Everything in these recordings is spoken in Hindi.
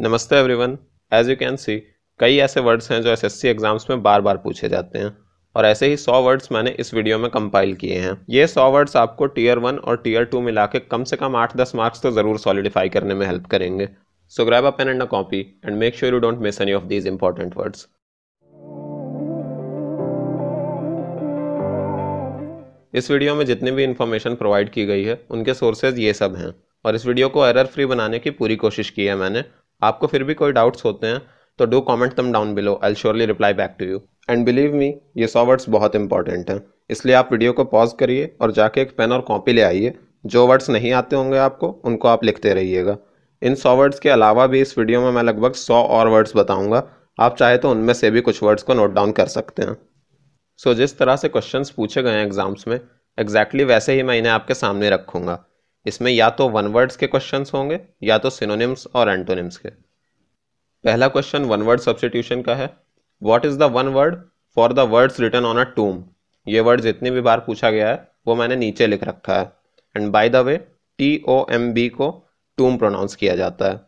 नमस्ते everyone as you can see कई ऐसे वर्ड्स हैं जो एसएससी एग्जाम्स में बार बार पूछे जाते हैं और ऐसे ही सौ वर्ड्स मैंने इस वीडियो में कंपाइल किए हैं ये सौ वर्ड्स आपको टीयर वन और टीयर टू मिला के कम से कम आठ दस मार्क्स तो ज़रूर सॉलिडिफाई करने में हेल्प करेंगे so grab a pen and a copy and make sure you don't miss any of these important words इस वीडियो में जितनी भी इन्फॉर्मेशन प्रोवाइड की गई है उनके सोर्सेज ये सब हैं और इस वीडियो को एरर फ्री बनाने की पूरी कोशिश की है मैंने आपको फिर भी कोई डाउट्स होते हैं तो do comment them down below I surely reply back to you and believe me ये सौ वर्ड्स बहुत इंपॉर्टेंट हैं इसलिए आप वीडियो को पॉज करिए और जाके एक पेन और कॉपी ले आइए जो वर्ड्स नहीं आते होंगे आपको उनको आप लिखते रहिएगा इन सौ वर्ड्स के अलावा भी इस वीडियो में मैं लगभग सौ और वर्ड्स बताऊँगा आप चाहे तो उनमें से भी कुछ वर्ड्स को नोट डाउन कर सकते हैं सो so, जिस तरह से क्वेश्चंस पूछे गए हैं एग्ज़ाम्स में एग्जैक्टली exactly वैसे ही मैं इन्हें आपके सामने रखूंगा इसमें या तो वन वर्ड्स के क्वेश्चंस होंगे या तो सिनोनिम्स और एंटोनिम्स के पहला क्वेश्चन वन वर्ड सब्सटीट्यूशन का है what is the one word for the words return on a tomb ये वर्ड जितने भी बार पूछा गया है वो मैंने नीचे लिख रखा है and by the way T O M B को टूम प्रोनाउंस किया जाता है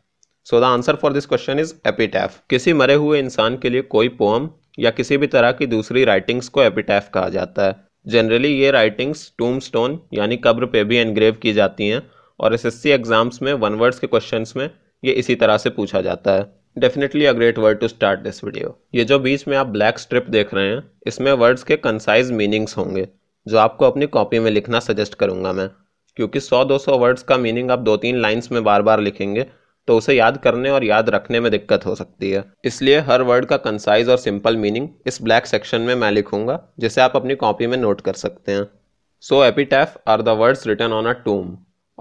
so the answer for this question is epitaph किसी मरे हुए इंसान के लिए कोई पोम या किसी भी तरह की दूसरी राइटिंग्स को एपिटैफ कहा जाता है जनरली ये राइटिंग्स टूमस्टोन यानी कब्र पे भी एनग्रेव की जाती हैं और एसएससी एग्ज़ाम्स में वन वर्ड्स के क्वेश्चंस में ये इसी तरह से पूछा जाता है definitely a great word to start this video ये जो बीच में आप ब्लैक स्ट्रिप देख रहे हैं इसमें वर्ड्स के कंसाइज मीनिंग्स होंगे जो आपको अपनी कॉपी में लिखना सजेस्ट करूंगा मैं क्योंकि 100-200 वर्ड्स का मीनिंग आप दो तीन लाइन्स में बार बार लिखेंगे तो उसे याद करने और याद रखने में दिक्कत हो सकती है इसलिए हर वर्ड का कंसाइज और सिंपल मीनिंग इस ब्लैक सेक्शन में मैं लिखूंगा जिसे आप अपनी कॉपी में नोट कर सकते हैं so epitaph are the words return on a tomb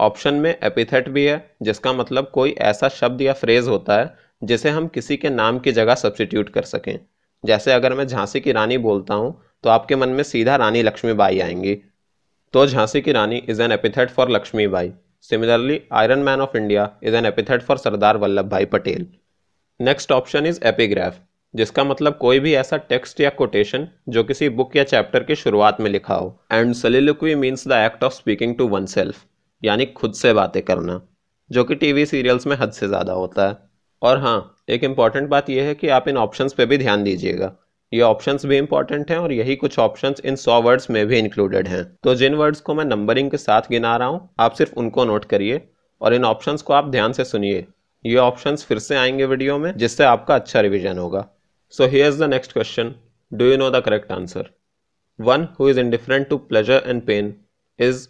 option में एपिथेट भी है जिसका मतलब कोई ऐसा शब्द या फ्रेज होता है जिसे हम किसी के नाम की जगह सब्सटीट्यूट कर सकें जैसे अगर मैं झांसी की रानी बोलता हूँ तो आपके मन में सीधा रानी लक्ष्मीबाई आएंगी तो झांसी की Rani is an epithet for Lakshmibai Similarly, Iron Man of India is an epithet for Sardar Vallabh Bhai Patel. Next option is epigraph जिसका मतलब कोई भी ऐसा टेक्स्ट या कोटेशन जो किसी बुक या चैप्टर की शुरुआत में लिखा हो and soliloquy means the act of speaking to oneself यानी खुद से बातें करना जो कि टीवी सीरियल्स में हद से ज़्यादा होता है और हाँ एक इम्पॉर्टेंट बात यह है कि आप इन ऑप्शंस पे भी ध्यान दीजिएगा ये ऑप्शंस भी इंपॉर्टेंट हैं और यही कुछ ऑप्शंस इन सौ वर्ड्स में भी इंक्लूडेड हैं तो जिन वर्ड्स को मैं नंबरिंग के साथ गिना रहा हूँ आप सिर्फ उनको नोट करिए और इन ऑप्शंस को आप ध्यान से सुनिए ये ऑप्शंस फिर से आएंगे वीडियो में जिससे आपका अच्छा रिविजन होगा so he is the next question do you know the correct answer one who is different to pleasure and pain is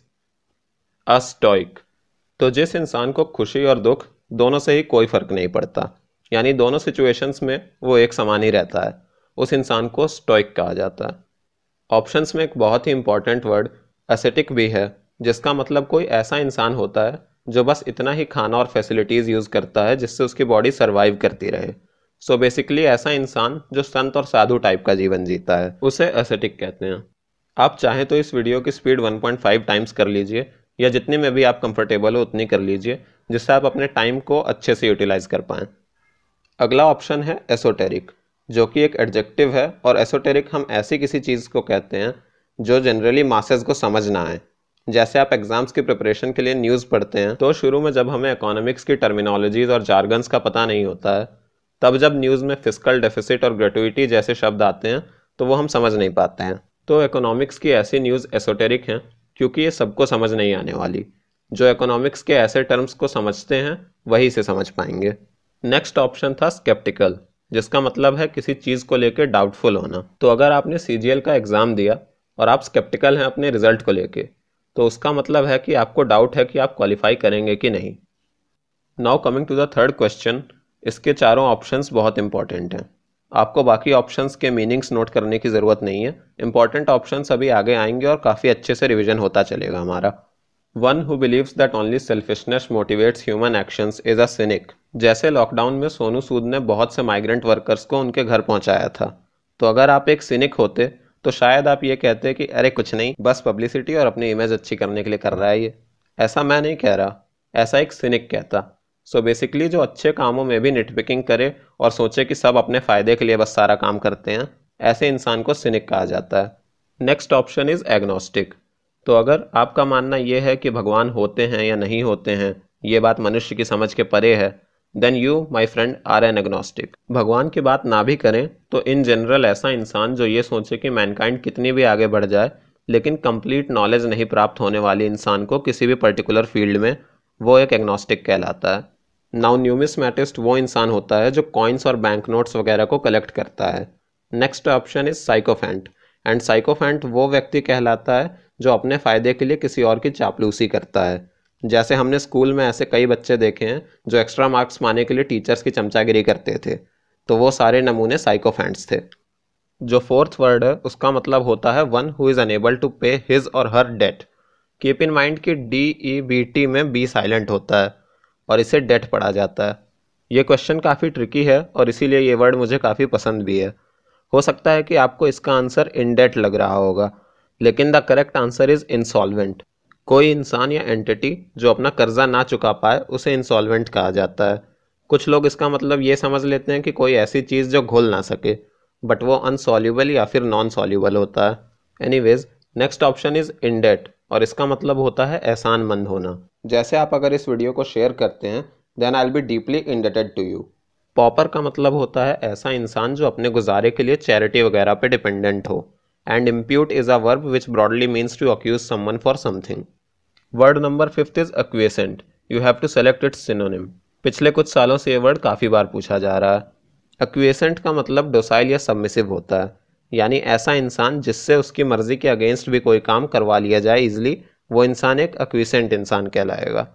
a stoic तो जिस इंसान को खुशी और दुख दोनों से ही कोई फ़र्क नहीं पड़ता यानी दोनों सिचुएशंस में वो एक समान ही रहता है उस इंसान को स्टोइक कहा जाता है ऑप्शंस में एक बहुत ही इंपॉर्टेंट वर्ड एसेटिक भी है जिसका मतलब कोई ऐसा इंसान होता है जो बस इतना ही खाना और फैसिलिटीज़ यूज़ करता है जिससे उसकी बॉडी सर्वाइव करती रहे सो so बेसिकली ऐसा इंसान जो संत और साधु टाइप का जीवन जीता है उसे एसेटिक कहते हैं आप चाहें तो इस वीडियो की स्पीड 1.5 टाइम्स कर लीजिए या जितने में भी आप कंफर्टेबल हो उतनी कर लीजिए जिससे आप अपने टाइम को अच्छे से यूटिलाइज कर पाएँ अगला ऑप्शन है एसोटेरिक जो कि एक एडजेक्टिव है और एसोटेरिक हम ऐसी किसी चीज़ को कहते हैं जो जनरली मासेज को समझ ना आए जैसे आप एग्ज़ाम्स की प्रिपरेशन के लिए न्यूज़ पढ़ते हैं तो शुरू में जब हमें इकोनॉमिक्स की टर्मिनोलॉजीज़ और जार्गन्स का पता नहीं होता है तब जब न्यूज़ में फिजिकल डेफिसिट और ग्रेटुइटी जैसे शब्द आते हैं तो वो हम समझ नहीं पाते हैं तो इकोनॉमिक्स की ऐसी न्यूज़ एसोटेरिक हैं क्योंकि ये सबको समझ नहीं आने वाली जो इकोनॉमिक्स के ऐसे टर्म्स को समझते हैं वही से समझ पाएंगे नेक्स्ट ऑप्शन था स्केप्टिकल जिसका मतलब है किसी चीज़ को लेकर डाउटफुल होना तो अगर आपने सी का एग्ज़ाम दिया और आप स्केप्टिकल हैं अपने रिजल्ट को लेकर तो उसका मतलब है कि आपको डाउट है कि आप क्वालिफाई करेंगे कि नहीं now coming to the third question इसके चारों ऑप्शंस बहुत इंपॉर्टेंट हैं आपको बाकी ऑप्शंस के मीनिंग्स नोट करने की ज़रूरत नहीं है इंपॉर्टेंट ऑप्शंस अभी आगे आएंगे और काफ़ी अच्छे से रिविजन होता चलेगा हमारा one who believes that only selfishness motivates human actions is a cynic जैसे लॉकडाउन में सोनू सूद ने बहुत से माइग्रेंट वर्कर्स को उनके घर पहुंचाया था तो अगर आप एक सिनिक होते तो शायद आप ये कहते कि अरे कुछ नहीं बस पब्लिसिटी और अपनी इमेज अच्छी करने के लिए कर रहा है ये ऐसा मैं नहीं कह रहा ऐसा एक सिनिक कहता सो so बेसिकली जो अच्छे कामों में भी नेटपिकिंग करे और सोचे कि सब अपने फ़ायदे के लिए बस सारा काम करते हैं ऐसे इंसान को सिनिक कहा जाता है नेक्स्ट ऑप्शन इज़ एग्नोस्टिक तो अगर आपका मानना यह है कि भगवान होते हैं या नहीं होते हैं ये बात मनुष्य की समझ के परे है then you my friend are an agnostic भगवान की बात ना भी करें तो इन जनरल ऐसा इंसान जो ये सोचे कि मैनकाइंड कितनी भी आगे बढ़ जाए लेकिन कंप्लीट नॉलेज नहीं प्राप्त होने वाले इंसान को किसी भी पर्टिकुलर फील्ड में वो एक एग्नोस्टिक कहलाता है नाउ न्यूमिसमेटिस्ट वो इंसान होता है जो कॉइन्स और बैंक नोट्स वगैरह को कलेक्ट करता है next option is sycophant and sycophant वो व्यक्ति कहलाता है जो अपने फ़ायदे के लिए किसी और की चापलूसी करता है जैसे हमने स्कूल में ऐसे कई बच्चे देखे हैं जो एक्स्ट्रा मार्क्स पाने के लिए टीचर्स की चमचागिरी करते थे तो वो सारे नमूने साइकोफैंट्स थे जो फोर्थ वर्ड है उसका मतलब होता है one who is unable to pay his or her debt keep in mind कि डी ई बी टी में बी साइलेंट होता है और इसे डेट पढ़ा जाता है ये क्वेश्चन काफ़ी ट्रिकी है और इसीलिए ये वर्ड मुझे काफ़ी पसंद भी है हो सकता है कि आपको इसका आंसर इन डेट लग रहा होगा लेकिन the correct answer is insolvent कोई इंसान या एंटिटी जो अपना कर्जा ना चुका पाए उसे इंसॉल्वेंट कहा जाता है कुछ लोग इसका मतलब ये समझ लेते हैं कि कोई ऐसी चीज़ जो घुल ना सके बट वो अनसॉल्यूबल या फिर नॉन सॉल्यूबल होता है any next option is indebt और इसका मतलब होता है एहसान मंद होना जैसे आप अगर इस वीडियो को शेयर करते हैं then I be deeply indebted to you pauper का मतलब होता है ऐसा इंसान जो अपने गुजारे के लिए चैरिटी वगैरह पे डिपेंडेंट हो and impute is a verb which broadly means to accuse someone for something word number fifth is acquiescent you have to select its synonym पिछले कुछ सालों से ये वर्ड काफ़ी बार पूछा जा रहा है अक्वेसेंट का मतलब डोसाइल या सबमिसिव होता है यानी ऐसा इंसान जिससे उसकी मर्ज़ी के अगेंस्ट भी कोई काम करवा लिया जाए ईजिली वो इंसान एक अक्विसेंट इंसान कहलाएगा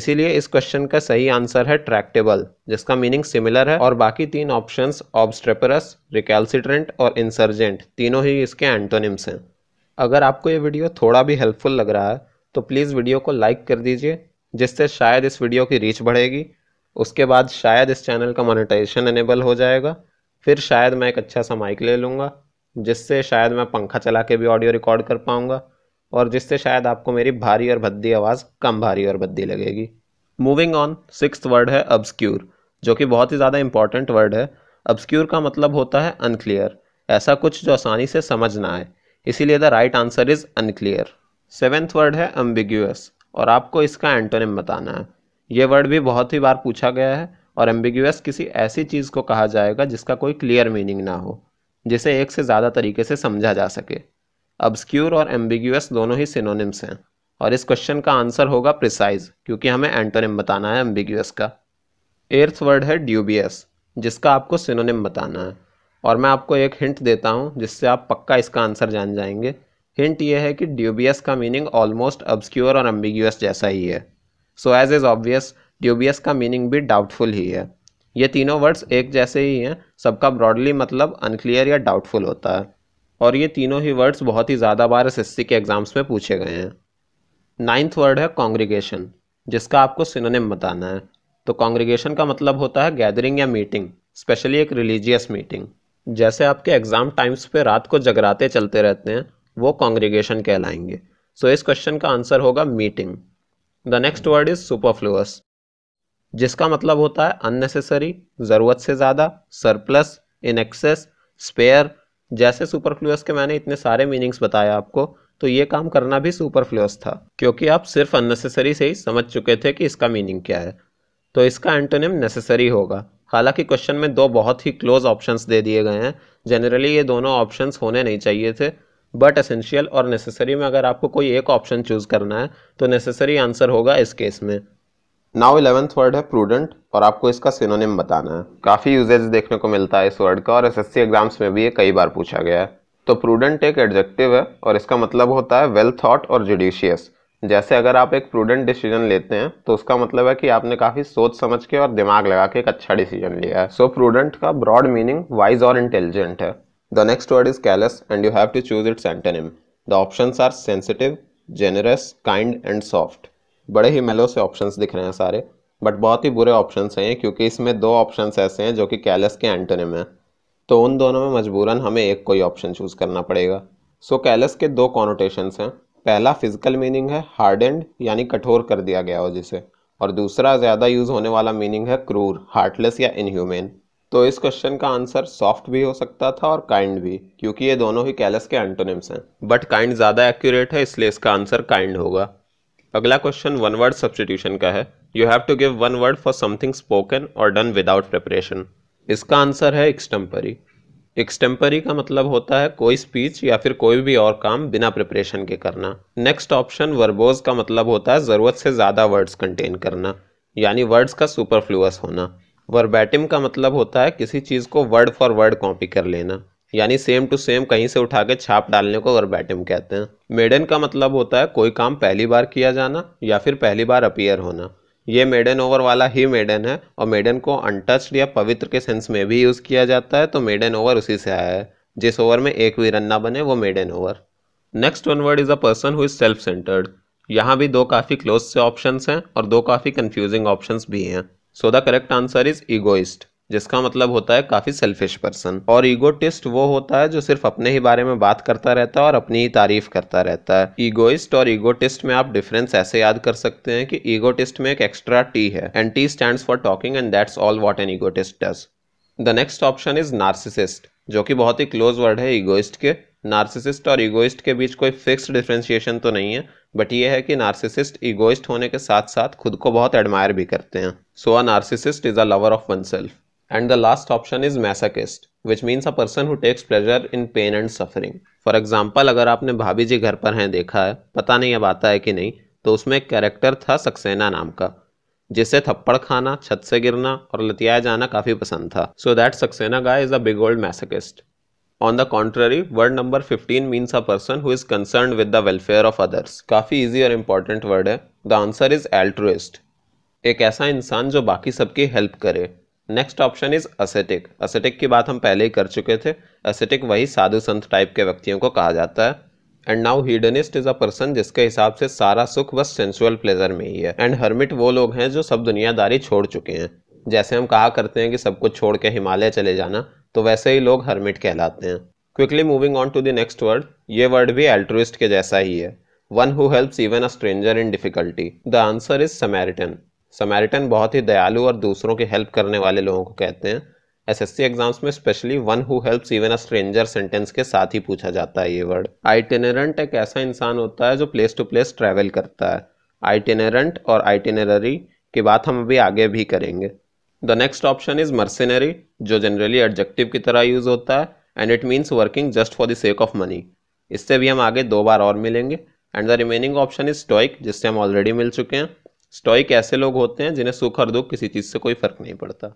इसीलिए इस क्वेश्चन का सही आंसर है ट्रैक्टेबल जिसका मीनिंग सिमिलर है और बाकी तीन ऑप्शंस ऑब्स्ट्रेपरस रिकेल्सिट्रेंट और इंसर्जेंट तीनों ही इसके एंटोनिम्स हैं अगर आपको ये वीडियो थोड़ा भी हेल्पफुल लग रहा है तो प्लीज़ वीडियो को लाइक कर दीजिए जिससे शायद इस वीडियो की रीच बढ़ेगी उसके बाद शायद इस चैनल का मोनेटाइजेशन इनेबल हो जाएगा फिर शायद मैं एक अच्छा सा माइक ले लूँगा जिससे शायद मैं पंखा चला के भी ऑडियो रिकॉर्ड कर पाऊँगा और जिससे शायद आपको मेरी भारी और भद्दी आवाज़ कम भारी और भद्दी लगेगी मूविंग ऑन सिक्स वर्ड है अब्सक्यूर जो कि बहुत ही ज़्यादा इंपॉर्टेंट वर्ड है अब्सक्यूर का मतलब होता है अनक्लियर ऐसा कुछ जो आसानी से समझ ना आए इसीलिए the right answer is unclear seventh word है एम्बिग्यूस और आपको इसका एंटोनिम बताना है ये वर्ड भी बहुत ही बार पूछा गया है और एम्बिग्यूस किसी ऐसी चीज़ को कहा जाएगा जिसका कोई क्लियर मीनिंग ना हो जिसे एक से ज़्यादा तरीके से समझा जा सके अब्सक्यूर और एम्बिग्यूस दोनों ही सिनोनिम्स हैं और इस क्वेश्चन का आंसर होगा प्रिसाइज क्योंकि हमें एंटोनिम बताना है एम्बिग्यूस का एर्थ वर्ड है ड्यूबियस जिसका आपको सिनोनिम बताना है और मैं आपको एक हिंट देता हूँ जिससे आप पक्का इसका आंसर जान जाएंगे हिंट ये है कि ड्यूबियस का मीनिंग ऑलमोस्ट अब्सक्योर और अम्बिग्यूस जैसा ही है so as is obvious dubious का मीनिंग भी डाउटफुल ही है ये तीनों वर्ड्स एक जैसे ही हैं सबका ब्रॉडली मतलब अनक्लियर या डाउटफुल होता है और ये तीनों ही वर्ड्स बहुत ही ज़्यादा बार एस के एग्ज़ाम्स में पूछे गए हैं नाइन्थ वर्ड है कॉन्ग्रीगेशन जिसका आपको सिनोनिम बताना है तो कॉन्ग्रीगेशन का मतलब होता है गैदरिंग या मीटिंग स्पेशली एक रिलीजियस मीटिंग जैसे आपके एग्ज़ाम टाइम्स पे रात को जगराते चलते रहते हैं वो कॉन्ग्रीगेशन कहलाएंगे सो so, इस क्वेश्चन का आंसर होगा meeting the next word is superfluous जिसका मतलब होता है अननेसेसरी ज़रूरत से ज़्यादा सरप्लस इन एक्सेस स्पेयर जैसे सुपरफ्लूस के मैंने इतने सारे मीनिंग्स बताए आपको तो ये काम करना भी सुपरफ्लूस था क्योंकि आप सिर्फ अननेसेसरी से ही समझ चुके थे कि इसका मीनिंग क्या है तो इसका एंटोनिम नेसेसरी होगा हालांकि क्वेश्चन में दो बहुत ही क्लोज ऑप्शंस दे दिए गए हैं जनरली ये दोनों ऑप्शंस होने नहीं चाहिए थे बट असेंशियल और नेसेसरी में अगर आपको कोई एक ऑप्शन चूज़ करना है तो नेसेसरी आंसर होगा इस केस में नाउ इलेवेंथ वर्ड है प्रूडेंट और आपको इसका सिनोनिम बताना है काफ़ी यूजेज देखने को मिलता है इस वर्ड का और एसएससी एग्जाम्स में भी ये कई बार पूछा गया है तो प्रूडेंट एक एडजेक्टिव है और इसका मतलब होता है वेल थॉट और जुडिशियस जैसे अगर आप एक प्रूडेंट डिसीजन लेते हैं तो उसका मतलब है कि आपने काफ़ी सोच समझ के और दिमाग लगा के एक अच्छा डिसीजन लिया है सो so, प्रूडेंट का ब्रॉड मीनिंग वाइज और इंटेलिजेंट है The next word is callous and you have to choose its antonym. The options are sensitive, generous, kind and soft. बड़े ही मेलो से ऑप्शंस दिख रहे हैं सारे बट बहुत ही बुरे ऑप्शंस हैं क्योंकि इसमें दो ऑप्शंस ऐसे हैं जो कि कैलस के एंटोनिम हैं तो उन दोनों में मजबूरन हमें एक कोई ऑप्शन चूज़ करना पड़ेगा सो so, कैलस के दो कॉनोटेशंस हैं पहला फिजिकल मीनिंग है हार्ड एंड यानी कठोर कर दिया गया हो जिसे और दूसरा ज़्यादा यूज़ होने वाला मीनिंग है क्रूर हार्टलेस या इनह्यूमेन तो इस क्वेश्चन का आंसर सॉफ्ट भी हो सकता था और काइंड भी क्योंकि ये दोनों ही कैलस के एंटोनिम्स हैं बट काइंड ज़्यादा एक्यूरेट है इसलिए इसका आंसर काइंड होगा अगला क्वेश्चन वन वर्ड सब्सटीट्यूशन का है you have to give one word for something spoken or done without preparation इसका आंसर है एक्सटेम्परी एक्सटेम्परी का मतलब होता है कोई स्पीच या फिर कोई भी और काम बिना प्रिपरेशन के करना नेक्स्ट ऑप्शन वर्बोज का मतलब होता है ज़रूरत से ज़्यादा वर्ड्स कंटेन करना यानी वर्ड्स का सुपरफ्लूअस होना वर्बैटिम का मतलब होता है किसी चीज़ को वर्ड फॉर वर्ड कॉपी कर लेना यानी सेम टू सेम कहीं से उठा के छाप डालने को वर्बैटिम कहते हैं मेडन का मतलब होता है कोई काम पहली बार किया जाना या फिर पहली बार अपीयर होना ये मेडन ओवर वाला ही मेडन है और मेडन को अनटच्ड या पवित्र के सेंस में भी यूज़ किया जाता है तो मेडन ओवर उसी से आया है जिस ओवर में एक भी रन ना बने वो maiden over next one word is a person who is self centred यहाँ भी दो काफ़ी क्लोज से ऑप्शंस हैं और दो काफ़ी कंफ्यूजिंग ऑप्शंस भी हैं so the correct answer is egoist जिसका मतलब होता है काफ़ी सेल्फिश पर्सन और ईगोटिस्ट वो होता है जो सिर्फ अपने ही बारे में बात करता रहता है और अपनी ही तारीफ करता रहता है ईगोइस्ट और ईगोटिस्ट में आप डिफरेंस ऐसे याद कर सकते हैं कि ईगोटिस्ट में एक एक्स्ट्रा टी है and T stand for talking and that's all what an egotist does the next option is narcissist जो कि बहुत ही क्लोज वर्ड है ईगोइस्ट के नार्सिसिस्ट और ईगोइस्ट के बीच कोई फिक्स डिफ्रेंशिएशन तो नहीं है बट ये है कि नार्सिसिस्ट ईगोइस्ट होने के साथ साथ खुद को बहुत एडमायर भी करते हैं So a is is a lover of oneself. And the last option is masochist, which means a person who takes pleasure in pain and suffering. For example, अगर आपने भाभी जी घर पर हैं देखा है पता नहीं अब आता है कि नहीं तो उसमें एक कैरेक्टर था सक्सेना नाम का जिसे थप्पड़ खाना छत से गिरना और लतिया जाना काफी पसंद था so that Saxena guy is a big old masochist on the contrary word number fifteen means a person who is concern with the welfare of others काफी ईजी और इंपॉर्टेंट वर्ड है द आंसर इज एल्ट्रुइस्ट एक ऐसा इंसान जो बाकी सबकी हेल्प करे next option is ascetic ascetic की बात हम पहले ही कर चुके थे असेटिक वही साधु संत टाइप के व्यक्तियों को कहा जाता है and now hedonist is a person जिसके हिसाब से सारा सुख बस सेंसुअल प्लेजर में ही है एंड हर्मिट वो लोग हैं जो सब दुनियादारी छोड़ चुके हैं जैसे हम कहा करते हैं कि सब कुछ छोड़ के हिमालय चले जाना तो वैसे ही लोग हर्मिट कहलाते हैं quickly moving on to the next word ये वर्ड भी एल्ट्रोइस्ट के जैसा ही है one who helps even a stranger in difficulty the answer is Samaritan Samaritan बहुत ही दयालु और दूसरों की हेल्प करने वाले लोगों को कहते हैं एसएससी एग्जाम्स में specially one who helps even a stranger sentence के साथ ही पूछा जाता है ये वर्ड आइटेनरेंट एक ऐसा इंसान होता है जो प्लेस टू प्लेस ट्रैवल करता है आइटेनरेंट और आइटेनररी की बात हम अभी आगे भी करेंगे the next option is mercenary जो जनरली एडजेक्टिव की तरह यूज होता है and it means working just for the sake of money इससे भी हम आगे दो बार और मिलेंगे and the remaining option is stoic जिससे हम ऑलरेडी मिल चुके हैं स्टॉइक ऐसे लोग होते हैं जिन्हें सुख और दुख किसी चीज़ से कोई फर्क नहीं पड़ता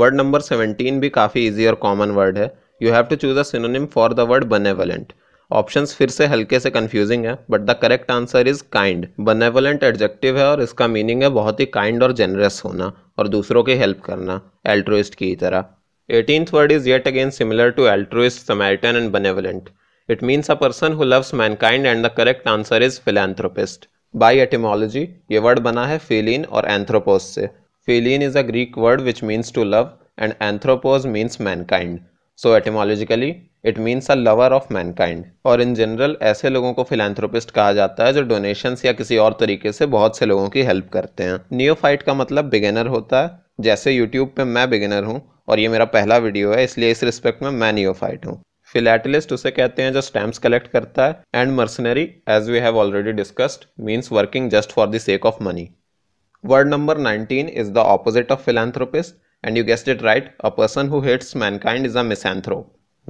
वर्ड नंबर सेवनटीन भी काफ़ी ईजी और कॉमन वर्ड है you have to choose a synonym for the word benevolent option फिर से हल्के से कन्फ्यूजिंग है but the correct answer is kind benevolent adjective है और इसका मीनिंग है बहुत ही काइंड और जेनरस होना और दूसरों की हेल्प करना एल्ट्रोइस्ट की तरह eighteenth word is yet again similar to altruist Samaritan and benevolent it means a person who loves mankind and the correct answer is philanthropist by etymology ये वर्ड बना है फेलिन और एंथ्रोपोज से philein is a Greek word which means to love and anthropos means mankind so etymologically it means a lover of mankind और इन जनरल ऐसे लोगों को फिलेंथ्रोपिस्ट कहा जाता है जो डोनेशंस या किसी और तरीके से बहुत से लोगों की हेल्प करते हैं नियोफाइट का मतलब बिगेनर होता है जैसे यूट्यूब पे मैं बिगेनर हूँ और ये मेरा पहला वीडियो है इसलिए इस रिस्पेक्ट में मैं नियोफाइट हूँ फिलेटलिस्ट उसे कहते हैं जो स्टैम्प कलेक्ट करता है and mercenary as we have already discussed means working just for the sake of money word number 19 is the opposite of philanthropist and you guessed it right a person who hates mankind is a anthro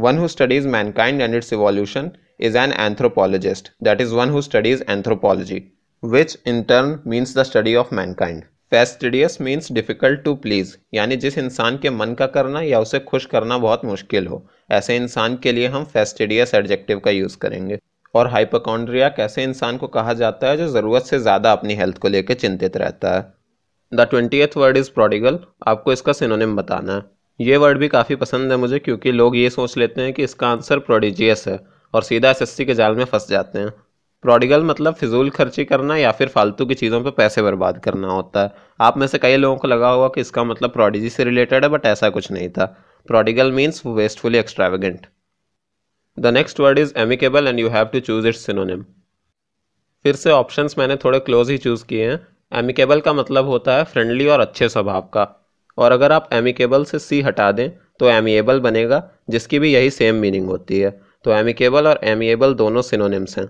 one who studies mankind and its evolution is an anthropologist that is one who studies anthropology which in turn means the study of mankind fastidious means difficult to please यानी जिस इंसान के मन का करना या उसे खुश करना बहुत मुश्किल हो ऐसे इंसान के लिए हम फेस्टिडियस एडजेक्टिव का यूज़ करेंगे और हाइपोकॉन्ड्रिया ऐसे इंसान को कहा जाता है जो ज़रूरत से ज़्यादा अपनी हेल्थ को लेकर चिंतित रहता है the twenty word is prodigal आपको इसका सिनोनिम बताना है ये वर्ड भी काफ़ी पसंद है मुझे क्योंकि लोग ये सोच लेते हैं कि इसका आंसर प्रोडिजियस है और सीधा एस के जाल में फंस जाते हैं प्रोडिगल मतलब फिजूल खर्ची करना या फिर फालतू की चीज़ों पे पैसे बर्बाद करना होता है आप में से कई लोगों को लगा होगा कि इसका मतलब प्रोडिजी से रिलेटेड है बट ऐसा कुछ नहीं था prodigal means wastefully extravagant the next word is amicable and you have to choose its synonym फिर से ऑप्शन मैंने थोड़े क्लोज ही चूज़ किए हैं एमिकेबल का मतलब होता है फ्रेंडली और अच्छे स्वभाव का और अगर आप एमिकेबल से सी हटा दें तो एमिएबल बनेगा जिसकी भी यही सेम मीनिंग होती है तो एमिकेबल और एमिएबल दोनों सिनोनिम्स हैं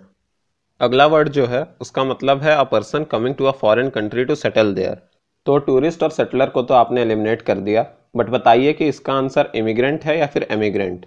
अगला वर्ड जो है उसका मतलब है a person coming to a foreign country to settle there तो टूरिस्ट और सेटलर को तो आपने एलिमिनेट कर दिया बट बताइए कि इसका आंसर इमिग्रेंट है या फिर emigrant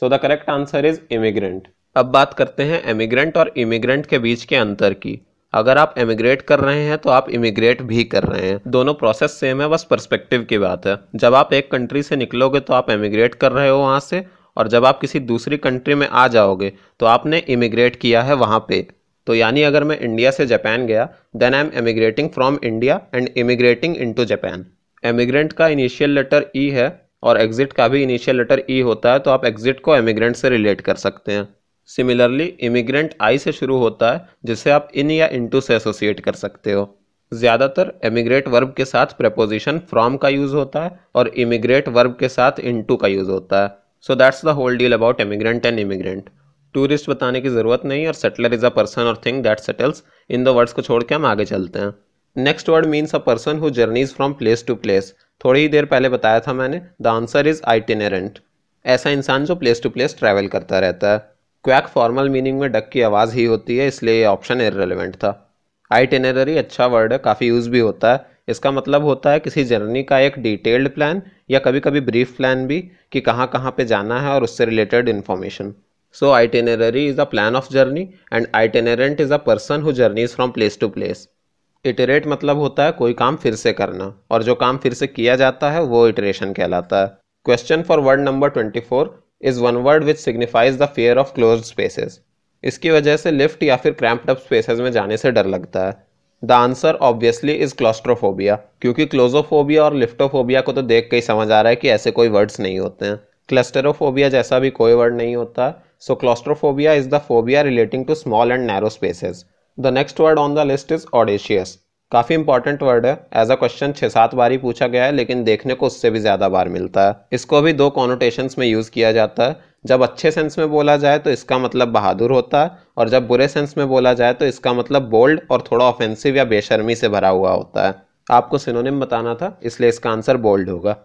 so the correct answer is immigrant अब बात करते हैं एमिग्रेंट और इमिग्रेंट के बीच के अंतर की अगर आप एमिग्रेट कर रहे हैं तो आप इमिग्रेट भी कर रहे हैं दोनों प्रोसेस सेम है बस पर्सपेक्टिव की बात है जब आप एक कंट्री से निकलोगे तो आप एमिग्रेट कर रहे हो वहाँ से और जब आप किसी दूसरी कंट्री में आ जाओगे तो आपने इमिग्रेट किया है वहाँ पे तो यानी अगर मैं इंडिया से जापान गया then I am emigrating from India and immigrating to Japan emigrant का इनिशियल लेटर ई है और एग्जिट का भी इनिशियल लेटर ई होता है तो आप एग्जिट को एमिग्रेंट से रिलेट कर सकते हैं सिमिलरली इमिग्रेंट आई से शुरू होता है जिसे आप इन या इनटू से एसोसिएट कर सकते हो ज़्यादातर एमिग्रेट वर्ब के साथ प्रपोजिशन फ्रॉम का यूज़ होता है और इमिग्रेट वर्ब के साथ इनटू का यूज़ होता है so that's the whole deal about immigrant and immigrant tourist बताने की ज़रूरत नहीं और settler is a person or thing that settles in the words को छोड़ के हम आगे चलते हैं next word means a person who journeys from place to place थोड़ी ही देर पहले बताया था मैंने द आंसर इज आइटिनरेंट ऐसा इंसान जो प्लेस टू प्लेस ट्रैवल करता रहता है क्वैक फॉर्मल मीनिंग में डक की आवाज़ ही होती है इसलिए ये ऑप्शन इरेलीवेंट था आइटिनररी अच्छा वर्ड है काफ़ी यूज़ भी होता है इसका मतलब होता है किसी जर्नी का एक डिटेल्ड प्लान या कभी कभी ब्रीफ प्लान भी कि कहाँ कहाँ पे जाना है और उससे related information so itinerary is a plan of journey and itinerant is a person who journeys from place to place iterate मतलब होता है कोई काम फिर से करना और जो काम फिर से किया जाता है वो इटरेशन कहलाता है question for word number twenty four is one word which signifies the fear of close spaces इसकी वजह से लिफ्ट या फिर क्रैम्प्ड अप स्पेसेस में जाने से डर लगता है the answer obviously is claustrophobia क्योंकि क्लोजोफोबिया और लिफ्टोफोबिया को तो देख के ही समझ आ रहा है कि ऐसे कोई वर्ड्स नहीं होते हैं क्लस्टरोफोबिया जैसा भी कोई वर्ड नहीं होता so claustrophobia is the phobia relating to small and narrow spaces the next word on the list is audacious काफ़ी इंपॉर्टेंट वर्ड है एज अ क्वेश्चन छह सात बार ही पूछा गया है लेकिन देखने को उससे भी ज़्यादा बार मिलता है इसको भी दो कॉनोटेशन में यूज़ किया जाता है जब अच्छे सेंस में बोला जाए तो इसका मतलब बहादुर होता है और जब बुरे सेंस में बोला जाए तो इसका मतलब बोल्ड और थोड़ा ऑफेंसिव या बेशर्मी से भरा हुआ होता है आपको सिनोनिम बताना था इसलिए इसका आंसर बोल्ड होगा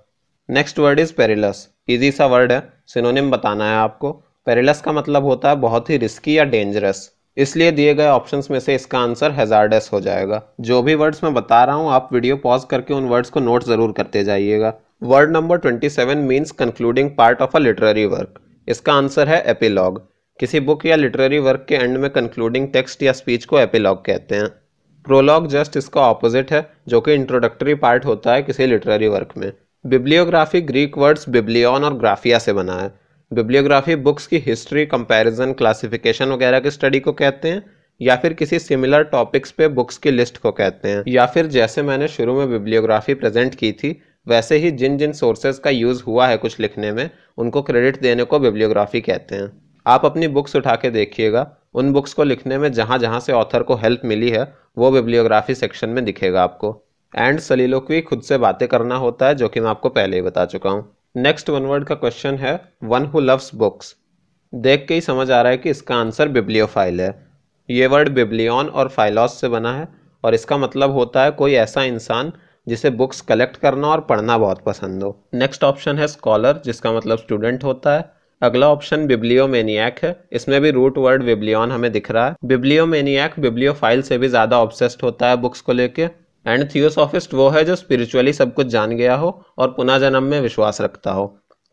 next word is perilous easy सा वर्ड है सिनोनिम बताना है आपको पेरिलस का मतलब होता है बहुत ही रिस्की या डेंजरस इसलिए दिए गए ऑप्शंस में से इसका आंसर हेजार्डस हो जाएगा जो भी वर्ड्स मैं बता रहा हूँ आप वीडियो पॉज करके उन वर्ड्स को नोट ज़रूर करते जाइएगा word number twenty seven means concluding part of a literary work इसका आंसर है एपिलॉग किसी बुक या लिटरेरी वर्क के एंड में कंक्लूडिंग टेक्स्ट या स्पीच को एपिलॉग कहते हैं प्रोलॉग जस्ट इसका ऑपोजिट है जो कि इंट्रोडक्टरी पार्ट होता है किसी लिटरेरी वर्क में बिब्लियोग्राफी ग्रीक वर्ड्स बिब्लियन और ग्राफिया से बना है बिब्लियोग्राफी बुक्स की हिस्ट्री कंपैरिजन क्लासिफिकेशन वगैरह की स्टडी को कहते हैं या फिर किसी सिमिलर टॉपिक्स पे बुक्स की लिस्ट को कहते हैं या फिर जैसे मैंने शुरू में बिब्लियोग्राफी प्रेजेंट की थी वैसे ही जिन जिन सोर्सेज का यूज़ हुआ है कुछ लिखने में उनको क्रेडिट देने को बिब्लियोग्राफी कहते हैं आप अपनी बुक्स उठा के देखिएगा उन बुक्स को लिखने में जहाँ जहाँ से ऑथर को हेल्प मिली है वो बिब्लियोग्राफी सेक्शन में दिखेगा आपको एंड सलीलोक्वी खुद से बातें करना होता है जो कि मैं आपको पहले ही बता चुका हूँ नेक्स्ट वन वर्ड का क्वेश्चन है वन हु लव्स बुक्स देख के ही समझ आ रहा है कि इसका आंसर बिब्लियोफाइल है ये वर्ड बिब्लियन और फाइलॉस से बना है और इसका मतलब होता है कोई ऐसा इंसान जिसे बुक्स कलेक्ट करना और पढ़ना बहुत पसंद हो नेक्स्ट ऑप्शन है स्कॉलर जिसका मतलब स्टूडेंट होता है अगला ऑप्शन बिब्लियोमेनियक है इसमें भी रूट वर्ड बिब्लियन हमें दिख रहा है बिब्लियोमेनियक फाइल से भी ज़्यादा ऑब्सेस्ड होता है बुक्स को लेके एंड थियोसॉफिस्ट वो है जो स्पिरिचुअली सब कुछ जान गया हो और पुनः जन्म में विश्वास रखता हो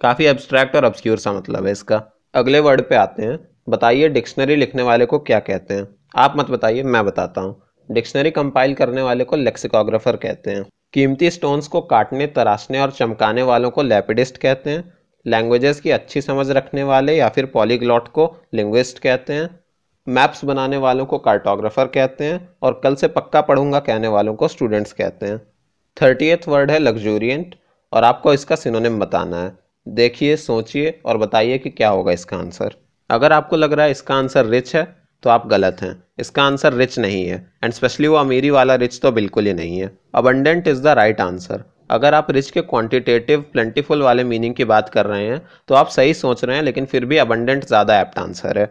काफ़ी एब्स्ट्रैक्ट और अब्सक्यूर सा मतलब है इसका अगले वर्ड पे आते हैं बताइए डिक्शनरी लिखने वाले को क्या कहते हैं आप मत बताइए मैं बताता हूँ डिक्शनरी कंपाइल करने वाले को लेक्सिकोग्राफर कहते हैं कीमती स्टोन्स को काटने तराशने और चमकाने वालों को लेपिडिस्ट कहते हैं लैंग्वेजेस की अच्छी समझ रखने वाले या फिर पॉलीग्लॉट को लिंग्विस्ट कहते हैं मैप्स बनाने वालों को कार्टोग्राफर कहते हैं और कल से पक्का पढ़ूंगा कहने वालों को स्टूडेंट्स कहते हैं थर्टी वर्ड है लग्जूरियंट और आपको इसका सिनोनिम बताना है देखिए सोचिए और बताइए कि क्या होगा इसका आंसर अगर आपको लग रहा है इसका आंसर रिच है तो आप गलत हैं इसका आंसर रिच नहीं है एंड स्पेशली वो अमीरी वाला रिच तो बिल्कुल ही नहीं है abundant is the right answer अगर आप रिच के क्वांटिटेटिव प्लेंटीफुल वाले मीनिंग की बात कर रहे हैं तो आप सही सोच रहे हैं लेकिन फिर भी अबंडेंट ज़्यादा एप्ट आंसर है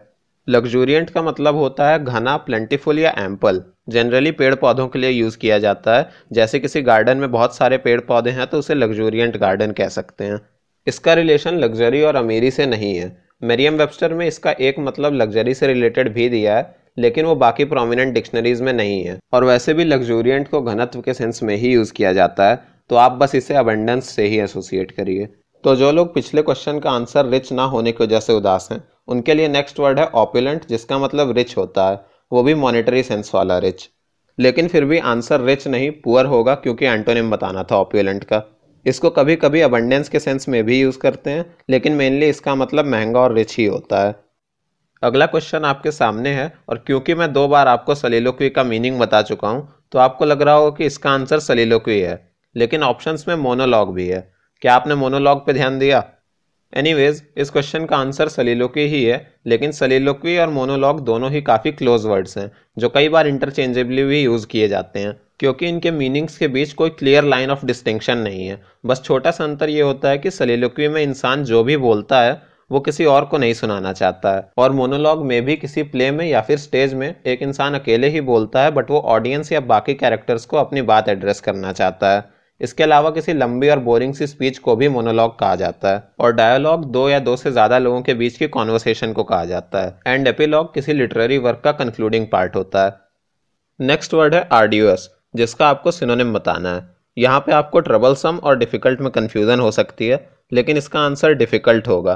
लग्जूरियंट का मतलब होता है घना प्लेंटीफुल या एम्पल जनरली पेड़ पौधों के लिए यूज़ किया जाता है जैसे किसी गार्डन में बहुत सारे पेड़ पौधे हैं तो उसे लग्जूरियंट गार्डन कह सकते हैं इसका रिलेशन लग्जरी और अमीरी से नहीं है मेरियम वेबस्टर में इसका एक मतलब लग्जरी से रिलेटेड भी दिया है लेकिन वो बाकी प्रोमिनेंट डिक्शनरीज में नहीं है और वैसे भी लग्जोरियंट को घनत्व के सेंस में ही यूज़ किया जाता है तो आप बस इसे अबेंडेंस से ही एसोसिएट करिए तो जो लोग पिछले क्वेश्चन का आंसर रिच ना होने की वजह से उदास हैं उनके लिए नेक्स्ट वर्ड है ऑपुलेंट जिसका मतलब रिच होता है वो भी मॉनिटरी सेंस वाला रिच लेकिन फिर भी आंसर रिच नहीं पुअर होगा क्योंकि एंटोनिम बताना था ऑपुलेंट का इसको कभी कभी अबंडेंस के सेंस में भी यूज़ करते हैं लेकिन मेनली इसका मतलब महंगा और रिच ही होता है अगला क्वेश्चन आपके सामने है और क्योंकि मैं दो बार आपको सलीलोक्वी का मीनिंग बता चुका हूँ तो आपको लग रहा होगा कि इसका आंसर सलीलोक्वी है लेकिन ऑप्शंस में मोनोलॉग भी है क्या आपने मोनोलॉग पे ध्यान दिया एनीवेज इस क्वेश्चन का आंसर सलीलोक्वी ही है लेकिन सलीलोक्वी और मोनोलॉग दोनों ही काफ़ी क्लोज वर्ड्स हैं जो कई बार इंटरचेंजेबली भी यूज़ किए जाते हैं क्योंकि इनके मीनिंग्स के बीच कोई क्लियर लाइन ऑफ डिस्टिंक्शन नहीं है बस छोटा सा अंतर ये होता है कि सलीलुक्वी में इंसान जो भी बोलता है वो किसी और को नहीं सुनाना चाहता है और मोनोलॉग में भी किसी प्ले में या फिर स्टेज में एक इंसान अकेले ही बोलता है बट वो ऑडियंस या बाकी कैरेक्टर्स को अपनी बात एड्रेस करना चाहता है इसके अलावा किसी लंबी और बोरिंग सी स्पीच को भी मोनोलॉग कहा जाता है और डायलॉग दो या दो से ज्यादा लोगों के बीच की कॉन्वर्सेशन को कहा जाता है एंड एपिलॉग किसी लिटरेरी वर्क का कंक्लूडिंग पार्ट होता है नेक्स्ट वर्ड है आरडीओएस जिसका आपको सिनोनिम बताना है यहाँ पे आपको ट्रबल सम और डिफ़िकल्ट में कन्फ्यूज़न हो सकती है लेकिन इसका आंसर डिफ़िकल्ट होगा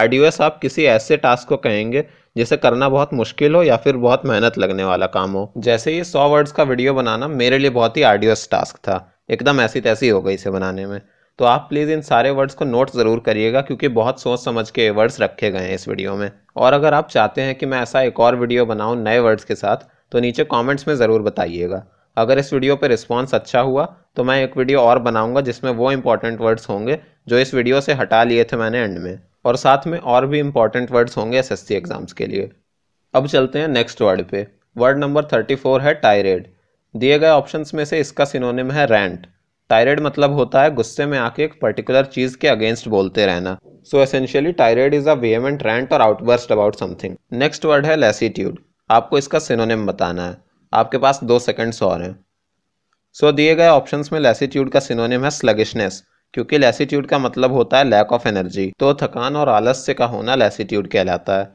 आर आप किसी ऐसे टास्क को कहेंगे जिसे करना बहुत मुश्किल हो या फिर बहुत मेहनत लगने वाला काम हो जैसे ये सौ वर्ड्स का वीडियो बनाना मेरे लिए बहुत ही आर टास्क था एकदम ऐसी तैसी हो गई इसे बनाने में तो आप प्लीज़ इन सारे वर्ड्स को नोट ज़रूर करिएगा क्योंकि बहुत सोच समझ के वर्ड्स रखे गए हैं इस वीडियो में और अगर आप चाहते हैं कि मैं ऐसा एक और वीडियो बनाऊँ नए वर्ड्स के साथ तो नीचे कॉमेंट्स में ज़रूर बताइएगा अगर इस वीडियो पर रिस्पॉन्स अच्छा हुआ तो मैं एक वीडियो और बनाऊंगा जिसमें वो इंपॉर्टेंट वर्ड्स होंगे जो इस वीडियो से हटा लिए थे मैंने एंड में और साथ में और भी इंपॉर्टेंट वर्ड्स होंगे एस एग्ज़ाम्स के लिए अब चलते हैं नेक्स्ट वर्ड पे वर्ड नंबर थर्टी फोर है टायरेड दिए गए ऑप्शंस में से इसका सिनोनिम है रैंट टायरेड मतलब होता है गुस्से में आके एक पर्टिकुलर चीज़ के अगेंस्ट बोलते रहना so essentially tirade is a vehement rant और outburst about something next word है लेसीट्यूड आपको इसका सिनोनिम बताना है आपके पास दो सेकेंड्स और हैं सो so, दिए गए ऑप्शंस में लेसीट्यूड का सिनोनिम है स्लगिशनेस क्योंकि लेसीट्यूड का मतलब होता है लैक ऑफ एनर्जी तो थकान और आलस्य का होना लेसीट्यूड कहलाता है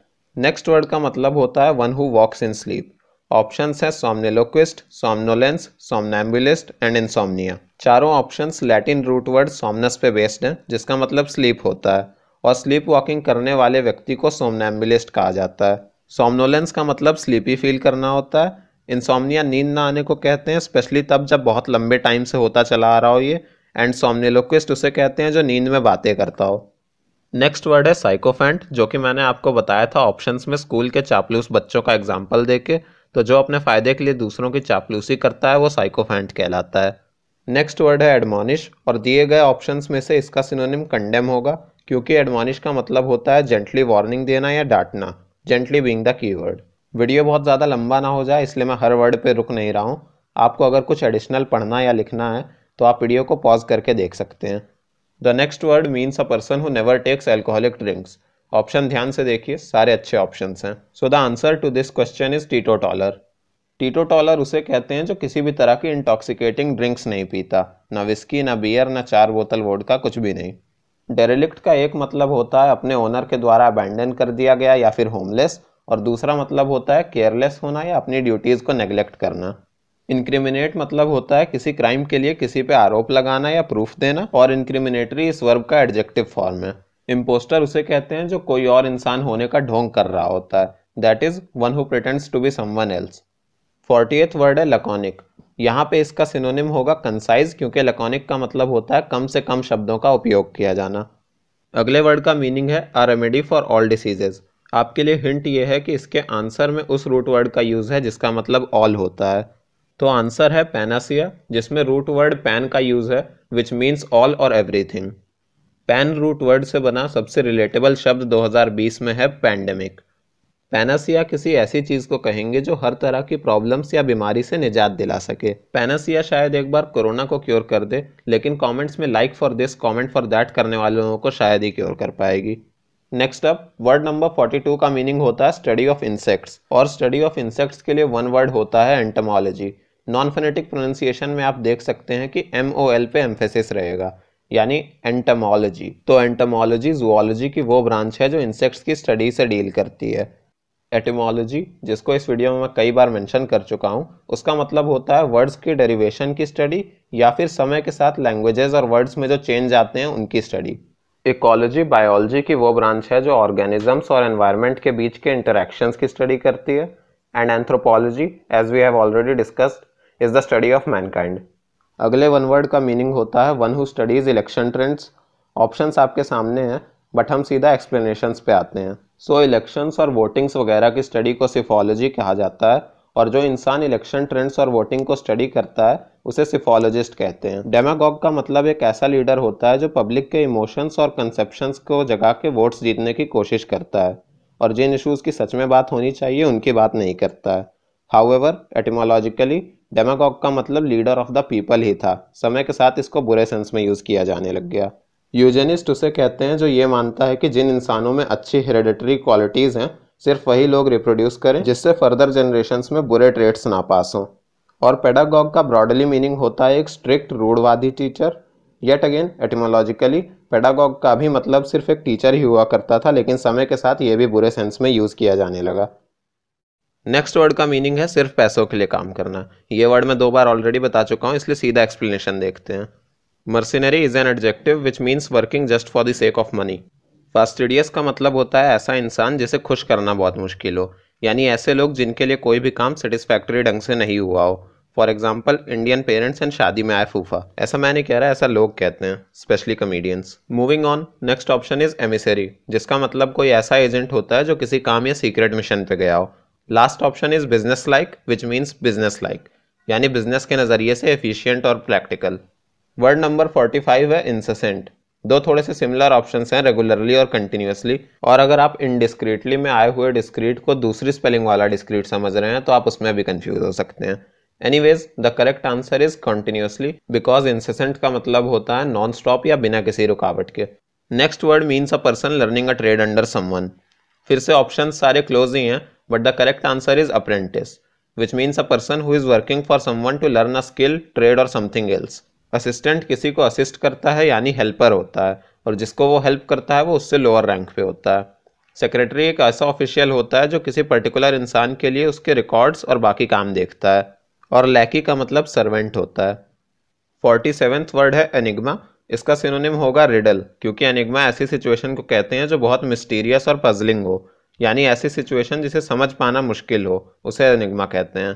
नेक्स्ट वर्ड का मतलब होता है one who walks in sleep option है somniloquist somnolence somnambulist and insomnia चारों option Latin root word somnus पे बेस्ड हैं जिसका मतलब स्लीप होता है और स्लीप वॉकिंग करने वाले व्यक्ति को सोमनेम्बुलिस्ट कहा जाता है सोमनोलेंस का मतलब स्लीपी फील करना होता है इंसोमनिया नींद ना आने को कहते हैं स्पेशली तब जब बहुत लंबे टाइम से होता चला आ रहा हो ये एंड सोमनिलोक्विस्ट उसे कहते हैं जो नींद में बातें करता हो नेक्स्ट वर्ड है साइकोफेंट जो कि मैंने आपको बताया था ऑप्शंस में स्कूल के चापलूस बच्चों का एग्जाम्पल देके तो जो अपने फ़ायदे के लिए दूसरों की चापलूसी करता है वो साइकोफेंट कहलाता है नेक्स्ट वर्ड है एडमोनिश और दिए गए ऑप्शंस में से इसका सिनोनिम कंडेम होगा क्योंकि एडमोनिश का मतलब होता है जेंटली वार्निंग देना या डांटना gently being the keyword video बहुत ज़्यादा लंबा ना हो जाए इसलिए मैं हर वर्ड पे रुक नहीं रहा हूँ आपको अगर कुछ एडिशनल पढ़ना या लिखना है तो आप वीडियो को पॉज करके देख सकते हैं the next word means a person who never takes alcoholic drinks option ध्यान से देखिए सारे अच्छे ऑप्शन हैं so the answer to this question is teetotaller teetotaller उसे कहते हैं जो किसी भी तरह की इंटॉक्सिकेटिंग ड्रिंक्स नहीं पीता ना विस्की ना बियर ना चार बोतल वोड का कुछ भी नहीं डेरेलिक्ट का एक मतलब होता है अपने ओनर के द्वारा अबैंडन कर दिया गया या फिर होमलेस और दूसरा मतलब होता है केयरलेस होना या अपनी ड्यूटीज़ को नेग्लेक्ट करना इंक्रिमिनेट मतलब होता है किसी क्राइम के लिए किसी पे आरोप लगाना या प्रूफ देना और इंक्रिमिनेटरी इस वर्ब का एडजेक्टिव फॉर्म है इम्पोस्टर उसे कहते हैं जो कोई और इंसान होने का ढोंग कर रहा होता है that is one who pretends to be someone else forty eighth word है लकॉनिक यहाँ पे इसका सिनोनिम होगा कंसाइज क्योंकि लकॉनिक का मतलब होता है कम से कम शब्दों का उपयोग किया जाना अगले वर्ड का मीनिंग है a remedy for all diseases आपके लिए हिंट ये है कि इसके आंसर में उस रूट वर्ड का यूज़ है जिसका मतलब ऑल होता है तो आंसर है पैनासिया जिसमें रूट वर्ड पैन का यूज़ है विच मीन्स ऑल और एवरीथिंग पैन रूट वर्ड से बना सबसे रिलेटेबल शब्द 2020 में है पैंडेमिक पैनासिया किसी ऐसी चीज़ को कहेंगे जो हर तरह की प्रॉब्लम्स या बीमारी से निजात दिला सके पैनासिया शायद एक बार कोरोना को क्योर कर दे लेकिन कमेंट्स में like for this comment for that करने वाले लोगों को शायद ही क्योर कर पाएगी नेक्स्ट अप वर्ड नंबर 42 का मीनिंग होता है स्टडी ऑफ इंसेक्ट्स और स्टडी ऑफ इंसेक्ट्स के लिए वन वर्ड होता है एंटमोलॉजी नॉन फोनेटिक प्रोनाउंसिएशन में आप देख सकते हैं कि एम ओ एल पे एम्फेसिस रहेगा यानी एंटमोलॉजी तो एंटमोलॉजी जुआलॉजी की वो ब्रांच है जो इंसेक्ट्स की स्टडी से डील करती है एटमोलॉजी जिसको इस वीडियो में मैं कई बार मेंशन कर चुका हूँ उसका मतलब होता है वर्ड्स की डेरिवेशन की स्टडी या फिर समय के साथ लैंग्वेजेस और वर्ड्स में जो चेंज आते हैं उनकी स्टडी इकोलॉजी बायोलॉजी की वो ब्रांच है जो ऑर्गेनिजम्स और एनवायरनमेंट के बीच के इंटरेक्शंस की स्टडी करती है and anthropology as we have already discussed is the study of mankind अगले वन वर्ड का मीनिंग होता है one who studies election trends options आपके सामने हैं बट हम सीधा एक्सप्लेनेशंस पे आते हैं सो इलेक्शंस और वोटिंग्स वगैरह की स्टडी को सिफोलॉजी कहा जाता है और जो इंसान इलेक्शन ट्रेंड्स और वोटिंग को स्टडी करता है उसे सिफोलॉजिस्ट कहते हैं डेमागॉग का मतलब एक ऐसा लीडर होता है जो पब्लिक के इमोशंस और कंसेप्शंस को जगा के वोट्स जीतने की कोशिश करता है और जिन इशूज़ की सच में बात होनी चाहिए उनकी बात नहीं करता है हाउएवर एटिमोलॉजिकली डेमागॉग का मतलब लीडर ऑफ द पीपल ही था समय के साथ इसको बुरे सेंस में यूज़ किया जाने लग गया यूजेनिस्ट उसे कहते हैं जो ये मानता है कि जिन इंसानों में अच्छी हेरेडिटरी क्वालिटीज़ हैं सिर्फ वही लोग रिप्रोड्यूस करें जिससे फर्दर जनरेशन में बुरे ट्रेड्स ना पास हों और पेडागॉग का ब्रॉडली मीनिंग होता है एक स्ट्रिक्ट रूढ़वादी teacher yet again etymologically pedagogue का भी मतलब सिर्फ एक टीचर ही हुआ करता था लेकिन समय के साथ ये भी बुरे सेंस में यूज़ किया जाने लगा नेक्स्ट वर्ड का मीनिंग है सिर्फ पैसों के लिए काम करना ये वर्ड मैं दो बार ऑलरेडी बता चुका हूँ इसलिए सीधा एक्सप्लेनेशन देखते हैं mercenary is an adjective which means working just for the sake of money fastidious का मतलब होता है ऐसा इंसान जिसे खुश करना बहुत मुश्किल हो यानी ऐसे लोग जिनके लिए कोई भी काम सेटिस्फैक्ट्री ढंग से नहीं हुआ हो for example Indian parents and शादी में आए फूफा ऐसा मैंने कह रहा है ऐसा लोग कहते हैं specially comedians moving on next option is emissary जिसका मतलब कोई ऐसा एजेंट होता है जो किसी काम या सीक्रेट मिशन पे गया हो last option is businesslike which means businesslike यानी बिजनेस के नज़रिए से एफिशिएंट और practical word number forty five है इंसेसेंट दो थोड़े से सिमिलर ऑप्शन हैं रेगुलरली और कंटिन्यूसली और अगर आप इनडिस्क्रीटली में आए हुए डिस्क्रीट को दूसरी स्पेलिंग वाला डिस्क्रीट समझ रहे हैं तो आप उसमें भी कंफ्यूज हो सकते हैं anyways the correct answer is continuously because incessant का मतलब होता है नॉन स्टॉप या बिना किसी रुकावट के next word means a person learning a trade under someone फिर से ऑप्शन सारे क्लोज ही हैं but the correct answer is apprentice which means a person who is working for someone to learn a skill trade और समथिंग एल्स असिस्टेंट किसी को असिस्ट करता है यानी हेल्पर होता है और जिसको वो हेल्प करता है वो उससे लोअर रैंक पे होता है सेक्रेटरी एक ऐसा ऑफिशियल होता है जो किसी पर्टिकुलर इंसान के लिए उसके रिकॉर्ड्स और बाकी काम देखता है और लैकी का मतलब सर्वेंट होता है फोर्टी सेवेंथ वर्ड है एनिग्मा इसका सिनोनिम होगा रिडल क्योंकि एनिग्मा ऐसी सिचुएशन को कहते हैं जो बहुत मिस्टीरियस और पजलिंग हो यानी ऐसी सिचुएशन जिसे समझ पाना मुश्किल हो उसे एनिग्मा कहते हैं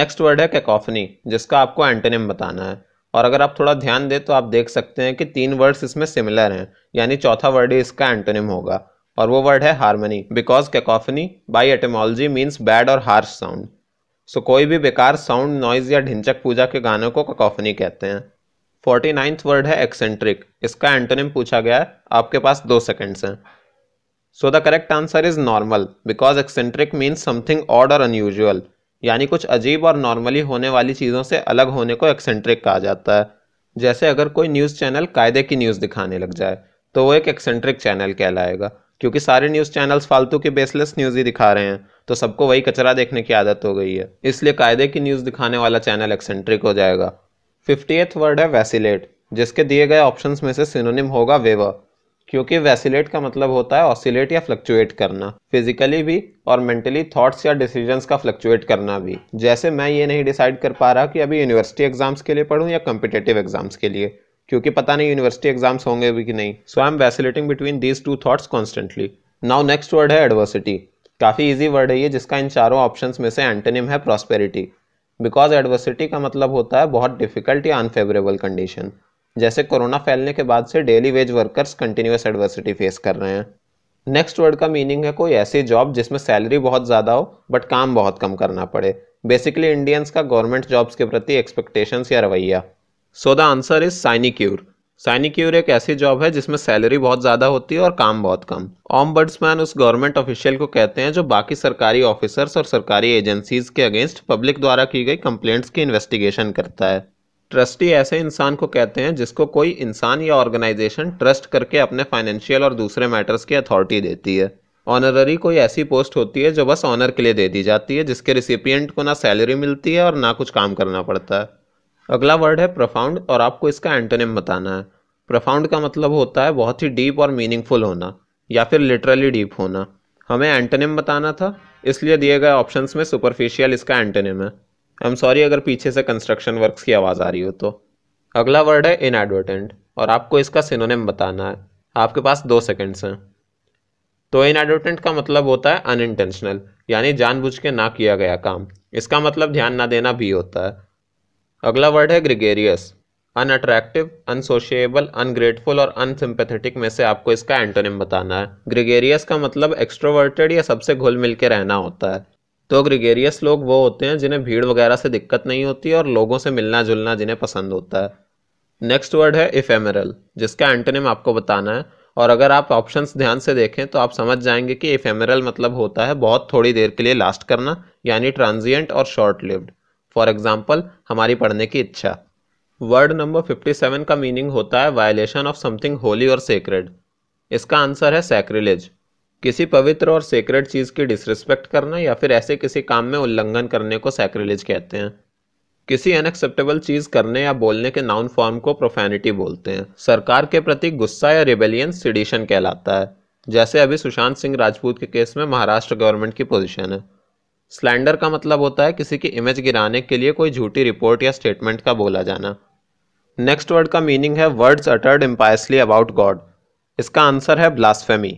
नेक्स्ट वर्ड है कैकॉफनी जिसका आपको एंटेनिम बताना है और अगर आप थोड़ा ध्यान दें तो आप देख सकते हैं कि तीन वर्ड्स इसमें सिमिलर हैं यानी चौथा वर्ड ही इसका एंटोनिम होगा और वो वर्ड है harmony because cacophony by etymology means bad और हार्श साउंड सो कोई भी बेकार साउंड नॉइज या ढिंचक पूजा के गानों को कैकॉफनी कहते हैं फोर्टी नाइन्थ वर्ड है एक्सेंट्रिक इसका एंटोनिम पूछा गया है आपके पास दो सेकेंड्स हैं so the correct answer is normal because eccentric means something odd और अनयूजअल यानी कुछ अजीब और नॉर्मली होने वाली चीज़ों से अलग होने को एक्सेंट्रिक कहा जाता है जैसे अगर कोई न्यूज़ चैनल कायदे की न्यूज़ दिखाने लग जाए तो वो एक एक्सेंट्रिक चैनल कहलाएगा क्योंकि सारे न्यूज़ चैनल्स फालतू के बेसलेस न्यूज़ ही दिखा रहे हैं तो सबको वही कचरा देखने की आदत हो गई है इसलिए कायदे की न्यूज़ दिखाने वाला चैनल एक्सेंट्रिक हो जाएगा फिफ्टी वर्ड है वैसीलेट जिसके दिए गए ऑप्शंस में से सिनोनिम होगा वेवर क्योंकि वैसिलेट का मतलब होता है ऑसिलेट या फ्लक्चुएट करना फिजिकली भी और मेंटली थॉट्स या डिसीजंस का फ्लक्चुएट करना भी जैसे मैं ये नहीं डिसाइड कर पा रहा कि अभी यूनिवर्सिटी एग्जाम्स के लिए पढ़ूँ या कम्पिटेटिव एग्जाम्स के लिए क्योंकि पता नहीं यूनिवर्सिटी एग्जाम्स होंगे भी कि नहीं so I am vacillating between these two thoughts constantly now next word है एडवर्सिटी काफ़ी ईजी वर्ड है ये जिसका इन चारों ऑप्शन में से एंटेनिम है प्रॉस्पेरिटी बिकॉज एडवर्सिटी का मतलब होता है बहुत डिफिकल्ट या अनफेवरेबल कंडीशन जैसे कोरोना फैलने के बाद से daily wage workers continuous adversity face कर रहे हैं नेक्स्ट वर्ड का मीनिंग है कोई ऐसी जॉब जिसमें सैलरी बहुत ज़्यादा हो बट काम बहुत कम करना पड़े बेसिकली इंडियंस का गवर्नमेंट जॉब्स के प्रति एक्सपेक्टेशंस या रवैया so the answer is sinecure sinecure एक ऐसी जॉब है जिसमें सैलरी बहुत ज़्यादा होती है और काम बहुत कम ऑम्बर्ड्समैन उस गवर्नमेंट ऑफिशियल को कहते हैं जो बाकी सरकारी ऑफिसर्स और सरकारी एजेंसीज के अगेंस्ट पब्लिक द्वारा की गई कंप्लेंट्स की इन्वेस्टिगेशन करता है ट्रस्टी ऐसे इंसान को कहते हैं जिसको कोई इंसान या ऑर्गेनाइजेशन ट्रस्ट करके अपने फाइनेंशियल और दूसरे मैटर्स की अथॉरिटी देती है ऑनररी कोई ऐसी पोस्ट होती है जो बस ऑनर के लिए दे दी जाती है जिसके रिसिपियंट को ना सैलरी मिलती है और ना कुछ काम करना पड़ता है अगला वर्ड है प्रोफाउंड और आपको इसका एंटोनिम बताना है प्रोफाउंड का मतलब होता है बहुत ही डीप और मीनिंगफुल होना या फिर लिटरली डीप होना हमें एंटोनिम बताना था इसलिए दिए गए ऑप्शंस में सुपरफिशियल इसका एंटोनिम है आई एम सॉरी अगर पीछे से कंस्ट्रक्शन वर्क्स की आवाज़ आ रही हो तो अगला वर्ड है इनएडवर्टेंट और आपको इसका सिनोनिम बताना है आपके पास दो सेकेंड्स हैं तो इनएडवर्टेंट का मतलब होता है अनइंटेंशनल यानी जानबूझ के ना किया गया काम इसका मतलब ध्यान ना देना भी होता है अगला वर्ड है ग्रिगेरियस अनअट्रैक्टिव अनसोशिएबल अनग्रेटफुल और अनसिम्पैथेटिक में से आपको इसका एंटोनिम बताना है ग्रिगेरियस का मतलब एक्स्ट्रोवर्टेड या सबसे घुल मिल के रहना होता है तो ग्रिगेरियस लोग वो होते हैं जिन्हें भीड़ वगैरह से दिक्कत नहीं होती और लोगों से मिलना जुलना जिन्हें पसंद होता है नेक्स्ट वर्ड है इफेमेरल जिसका एंटोनिम आपको बताना है और अगर आप ऑप्शंस ध्यान से देखें तो आप समझ जाएंगे कि इफ़ेमरल मतलब होता है बहुत थोड़ी देर के लिए लास्ट करना यानी ट्रांजिएंट और शॉर्ट लिव्ड फॉर एग्जाम्पल हमारी पढ़ने की इच्छा वर्ड नंबर 57 का मीनिंग होता है वायलेशन ऑफ समथिंग होली और सेक्रेड इसका आंसर है सैक्रिलेज किसी पवित्र और सेक्रेट चीज़ की डिसरिस्पेक्ट करना या फिर ऐसे किसी काम में उल्लंघन करने को सैक्रिलेज कहते हैं किसी अनएक्सेप्टेबल चीज़ करने या बोलने के नाउन फॉर्म को प्रोफेनिटी बोलते हैं सरकार के प्रति गुस्सा या रिबेलियन सिडिशन कहलाता है जैसे अभी सुशांत सिंह राजपूत के केस में महाराष्ट्र गवर्नमेंट की पोजीशन है स्लैंडर का मतलब होता है किसी की इमेज गिराने के लिए कोई झूठी रिपोर्ट या स्टेटमेंट का बोला जाना नेक्स्ट वर्ड का मीनिंग है words uttered impiously about God इसका आंसर है ब्लास्फेमी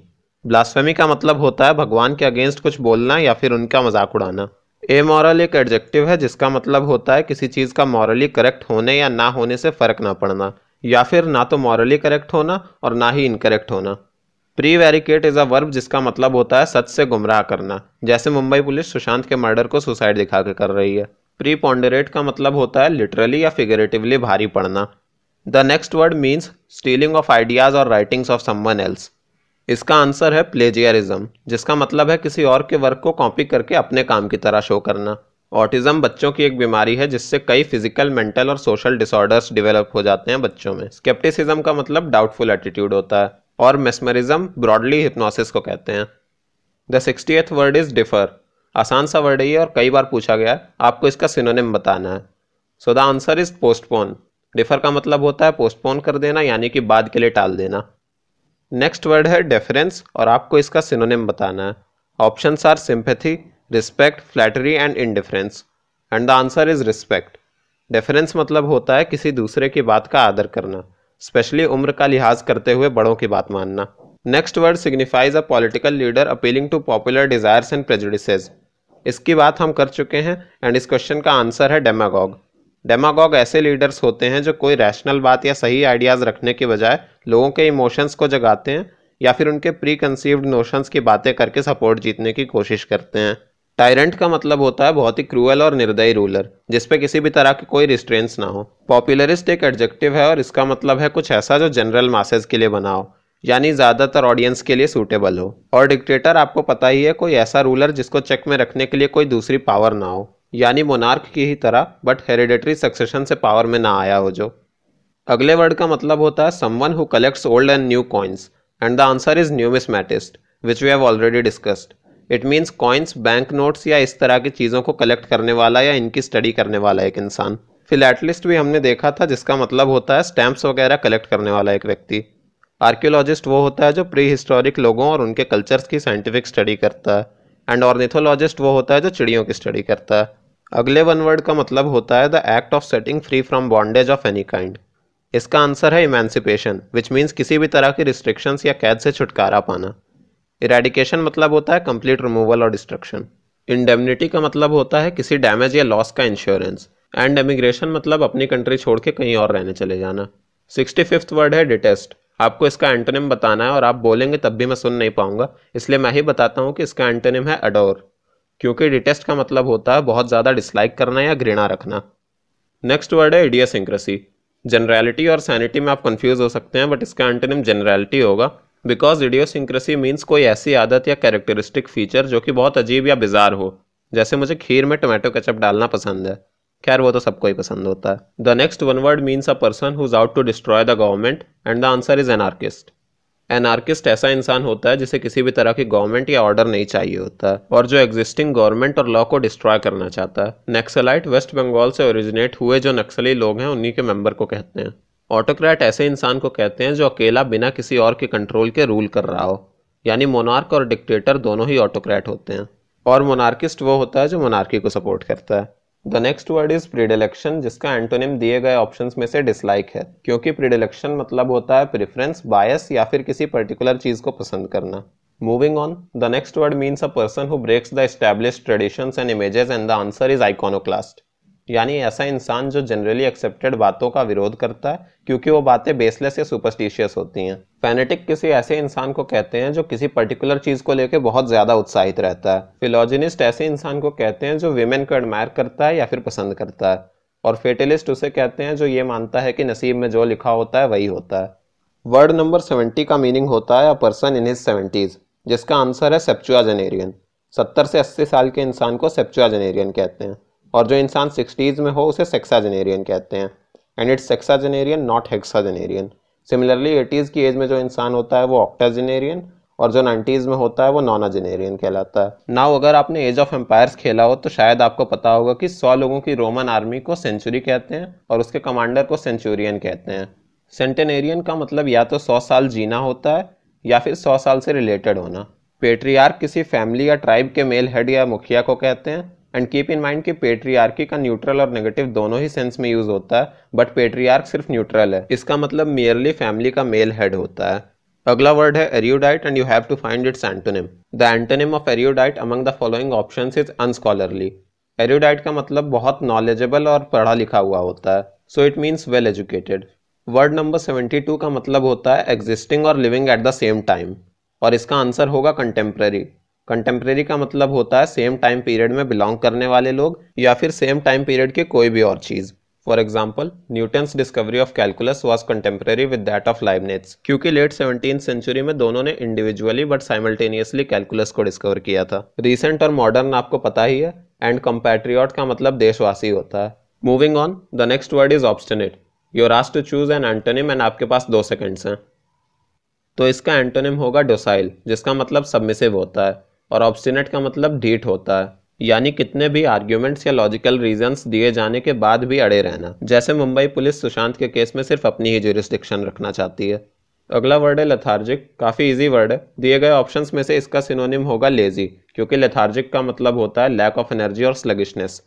ब्लास्फेमी का मतलब होता है भगवान के अगेंस्ट कुछ बोलना या फिर उनका मजाक उड़ाना ए मॉरल एक एडजेक्टिव है जिसका मतलब होता है किसी चीज़ का मॉरली करेक्ट होने या ना होने से फ़र्क ना पड़ना या फिर ना तो मॉरली करेक्ट होना और ना ही इनकरेक्ट होना prevaricate is a verb जिसका मतलब होता है सच से गुमराह करना जैसे मुंबई पुलिस सुशांत के मर्डर को सुसाइड दिखा के कर रही है प्री पॉन्डरेट का मतलब होता है लिटरली या फिगरेटिवली भारी पड़ना the next word means stealing of ideas और राइटिंग्स ऑफ समवन एल्स इसका आंसर है प्लेजियरिज्म जिसका मतलब है किसी और के वर्क को कॉपी करके अपने काम की तरह शो करना ऑटिज्म बच्चों की एक बीमारी है जिससे कई फिजिकल मेंटल और सोशल डिसऑर्डर्स डेवलप हो जाते हैं बच्चों में स्केप्टिसिज्म का मतलब डाउटफुल एटीट्यूड होता है और मेस्मरिज्म ब्रॉडली हिप्नोसिस को कहते हैं the eighth word is differ आसान सा वर्ड है और कई बार पूछा गया है आपको इसका सिनोनिम बताना है so the answer is postpone defer का मतलब होता है पोस्टपोन कर देना यानी कि बाद के लिए टाल देना नेक्स्ट वर्ड है डेफरेंस और आपको इसका सिनोनिम बताना है option are sympathy respect flattery and indifference and the answer is respect deference मतलब होता है किसी दूसरे की बात का आदर करना स्पेशली उम्र का लिहाज करते हुए बड़ों की बात मानना next word signifies a political leader appealing to popular desires and prejudices इसकी बात हम कर चुके हैं एंड इस क्वेश्चन का आंसर है डेमागॉग डेमागॉग ऐसे लीडर्स होते हैं जो कोई रैशनल बात या सही आइडियाज़ रखने के बजाय लोगों के इमोशंस को जगाते हैं या फिर उनके प्री कंसीव्ड नोशंस की बातें करके सपोर्ट जीतने की कोशिश करते हैं टायरेंट का मतलब होता है बहुत ही क्रूअल और निर्दयी रूलर जिसपे किसी भी तरह की कोई रिस्ट्रेंस ना हो पॉपुलरिस्ट एक एडजेक्टिव है और इसका मतलब है कुछ ऐसा जो जनरल मासेज के लिए बना हो यानी ज़्यादातर ऑडियंस के लिए सूटेबल हो और डिक्टेटर आपको पता ही है कोई ऐसा रूलर जिसको चेक में रखने के लिए कोई दूसरी पावर ना हो यानी मोनार्क की ही तरह बट हेरिडेटरी सक्सेशन से पावर में ना आया हो जो अगले वर्ड का मतलब होता है someone who collects old and new coins and the answer is numismatist which we have already discussed it means coins bank notes या इस तरह की चीज़ों को कलेक्ट करने वाला या इनकी स्टडी करने वाला एक इंसान फिलैटलिस्ट भी हमने देखा था जिसका मतलब होता है स्टैम्प्स वगैरह कलेक्ट करने वाला एक व्यक्ति आर्क्योलॉजिस्ट वो होता है जो प्री हिस्टोरिक लोगों और उनके कल्चर्स की साइंटिफिक स्टडी करता है एंड ऑर्निथोलॉजिस्ट वो होता है जो चिड़ियों की स्टडी करता है अगले वन वर्ड का मतलब होता है the act of setting free from bondage of any kind इसका आंसर है इमेंसिपेशन विच मीन्स किसी भी तरह की रिस्ट्रिक्शंस या कैद से छुटकारा पाना इरेडिकेशन मतलब होता है कंप्लीट रिमूवल और डिस्ट्रक्शन इंडेमनिटी का मतलब होता है किसी डैमेज या लॉस का इंश्योरेंस एंड एमिग्रेशन मतलब अपनी कंट्री छोड़ के कहीं और रहने चले जाना सिक्सटी फिफ्थ वर्ड है डिटेस्ट आपको इसका एंटोनिम बताना है और आप बोलेंगे तब भी मैं सुन नहीं पाऊंगा इसलिए मैं ही बताता हूँ कि इसका एंटोनिम है अडोर क्योंकि डिटेस्ट का मतलब होता है बहुत ज़्यादा डिसलाइक करना या घृणा रखना नेक्स्ट वर्ड है इडियोसिंक्रेसी जनरलिटी और सैनिटी में आप कन्फ्यूज हो सकते हैं बट इसका एंटोनिम जनरलिटी होगा बिकॉज इडियोसिंक्रसी मीन्स कोई ऐसी आदत या कैरेक्टरिस्टिक फीचर जो कि बहुत अजीब या बिजार हो जैसे मुझे खीर में टोमेटो केचप डालना पसंद है खैर वो तो सबको ही पसंद होता है the next one word means a person is out to destroy the government and the answer is anarchist anarchist ऐसा इंसान होता है जिसे किसी भी तरह की गवर्नमेंट या ऑर्डर नहीं चाहिए होता और जो एग्जिस्टिंग गवर्नमेंट और लॉ को डिस्ट्रॉय करना चाहता है नक्सलाइट वेस्ट बंगाल से ओरिजिनेट हुए जो नक्सली लोग हैं उन्हीं के मेंबर को कहते हैं ऑटोक्रैट ऐसे इंसान को कहते हैं जो अकेला बिना किसी और के कंट्रोल के रूल कर रहा हो यानी मोनार्क और डिक्टेटर दोनों ही ऑटोक्रैट होते हैं और मोनार्किस्ट वो होता है जो मोनार्की को सपोर्ट करता है the next word is predilection जिसका एंटोनिम दिए गए ऑप्शंस में से डिसलाइक है क्योंकि प्रिडिलेक्शन मतलब होता है प्रेफरेंस बायस या फिर किसी पर्टिकुलर चीज को पसंद करना moving on the next word means a person who breaks the establish traditions and images and the answer is iconoclast यानी ऐसा इंसान जो जनरली एक्सेप्टेड बातों का विरोध करता है क्योंकि वो बातें बेसलेस या सुपरस्टिशियस होती हैं फैनेटिक किसी ऐसे इंसान को कहते हैं जो किसी पर्टिकुलर चीज़ को लेकर बहुत ज़्यादा उत्साहित रहता है फिलोजिनिस्ट ऐसे इंसान को कहते हैं जो वीमेन को एडमायर करता है या फिर पसंद करता है और फेटलिस्ट उसे कहते हैं जो ये मानता है कि नसीब में जो लिखा होता है वही होता है वर्ड नंबर सेवेंटी का मीनिंग होता है a person in his seventies जिसका आंसर है सेप्चुआजेनेरियन सत्तर से अस्सी साल के इंसान को सेप्चुआजेनेरियन कहते हैं और जो इंसान सिक्सटीज़ में हो उसे सेक्साजनेरियन कहते हैं and it's sexagenarian not hexagenarian similarly eighties की एज में जो इंसान होता है वो ऑक्टाजनेरियन और जो नाइन्टीज़ में होता है वो नॉनाजनेरियन कहलाता है नाउ अगर आपने एज ऑफ एम्पायर्स खेला हो तो शायद आपको पता होगा कि सौ लोगों की रोमन आर्मी को सेंचुरी कहते हैं और उसके कमांडर को सेंचुरियन कहते हैं सेंटेनेरियन का मतलब या तो सौ साल जीना होता है या फिर सौ साल से रिलेटेड होना पेट्रियार्क किसी फैमिली या ट्राइब के मेल हेड या मुखिया को कहते हैं एंड कीप इन माइंड कि पेट्रीआर्की का न्यूट्रल और नेगेटिव दोनों ही सेंस में यूज होता है बट पेट्रीआर्क सिर्फ न्यूट्रल है इसका मतलब मेयरली फैमिली का मेल हेड होता है अगला वर्ड है erudite and you have to find its antonym the antonym of erudite among the following option is unscholarly erudite का मतलब बहुत नॉलेजेबल और पढ़ा लिखा हुआ होता है so it means well educated word number seventy two का मतलब होता है एग्जिस्टिंग और living at the same time और इसका आंसर होगा कंटेम्प्रेरी कंटेम्प्रेरी का मतलब होता है सेम टाइम पीरियड में बिलोंग करने वाले लोग या फिर सेम टाइम पीरियड के कोई भी और चीज़ for example Newton's discovery of calculus was contemporary with that of Leibniz's क्योंकि लेट सेवनटीन सेंचुरी में दोनों ने इंडिविजुअली बट साइमल्टेनियसली कैलकुलस को डिस्कवर किया था रिसेंट और मॉडर्न आपको पता ही है एंड कंपेट्रियॉट का मतलब देशवासी होता है moving on the next word is obstinate your asked to choose an antonym and आपके पास दो सेकेंड्स हैं तो इसका एंटोनिम होगा डोसाइल जिसका मतलब सबमिसिव होता है और ऑब्स्टिनेट का मतलब ढीठ होता है यानी कितने भी आर्ग्यूमेंट्स या लॉजिकल रीजंस दिए जाने के बाद भी अड़े रहना जैसे मुंबई पुलिस सुशांत के केस में सिर्फ अपनी ही जुरिस्डिक्शन रखना चाहती है अगला वर्ड है लेथार्जिक काफ़ी इजी वर्ड है दिए गए ऑप्शंस में से इसका सिनोनिम होगा लेजी क्योंकि लेथार्जिक का मतलब होता है लैक ऑफ एनर्जी और sluggishness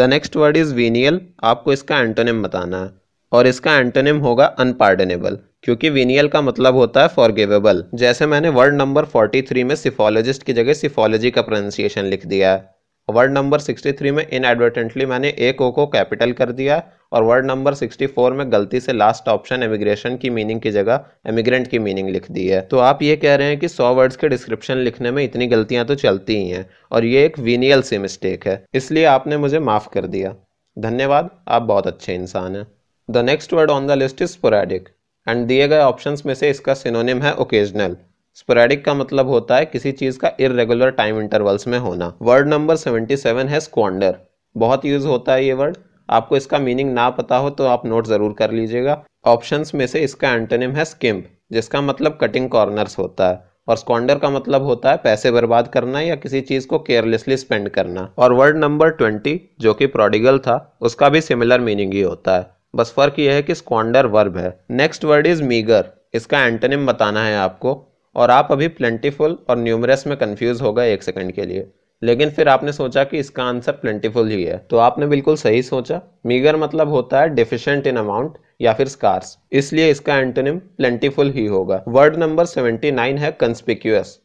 the next word is venial आपको इसका एंटोनिम बताना है और इसका एंटोनिम होगा अनपार्डनेबल क्योंकि विनियल का मतलब होता है फॉरगिवेबल जैसे मैंने वर्ड नंबर 43 में सिफोलॉजिस्ट की जगह सिफोलॉजी का प्रोनाउंसिएशन लिख दिया है वर्ड नंबर 63 में इनएडवर्टेंटली मैंने एक ओ को कैपिटल कर दिया और वर्ड नंबर 64 में गलती से लास्ट ऑप्शन इमिग्रेशन की मीनिंग की जगह इमिग्रेंट की मीनिंग लिख दी है तो आप ये कह रहे हैं कि 100 वर्ड्स के डिस्क्रिप्शन लिखने में इतनी गलतियां तो चलती ही हैं और ये एक वीनियल सी मिस्टेक है इसलिए आपने मुझे माफ़ कर दिया धन्यवाद आप बहुत अच्छे इंसान हैं the next word on the list is sporadic and दिए गए ऑप्शन में से इसका सिनोनिम है ओकेजनल स्पोरेडिक का मतलब होता है किसी चीज़ का इरेगुलर टाइम इंटरवल्स में होना वर्ड नंबर सेवेंटी सेवन है स्क्वांडर बहुत यूज़ होता है ये वर्ड आपको इसका मीनिंग ना पता हो तो आप नोट ज़रूर कर लीजिएगा ऑप्शन में से इसका एंटोनिम है स्किम्प जिसका मतलब कटिंग कॉर्नर्स होता है और स्कॉन्डर का मतलब होता है पैसे बर्बाद करना या किसी चीज़ को केयरलेसली स्पेंड करना और वर्ड नंबर ट्वेंटी जो कि प्रोडिगल था उसका भी सिमिलर मीनिंग ही होता है बस फर्क यह है कि स्क्वांडर वर्ब है नेक्स्ट वर्ड इज मीगर इसका एंटनिम बताना है आपको और आप अभी प्लेंटीफुल और न्यूमरस में कन्फ्यूज होगा एक सेकंड के लिए लेकिन फिर आपने सोचा कि इसका आंसर प्लेंटीफुल ही है तो आपने बिल्कुल सही सोचा मीगर मतलब होता है डिफिशेंट इन अमाउंट या फिर स्कार्स इसलिए इसका एंटोनिम प्लेंटीफुल ही होगा वर्ड नंबर सेवेंटी नाइन है कंस्पिक्यूस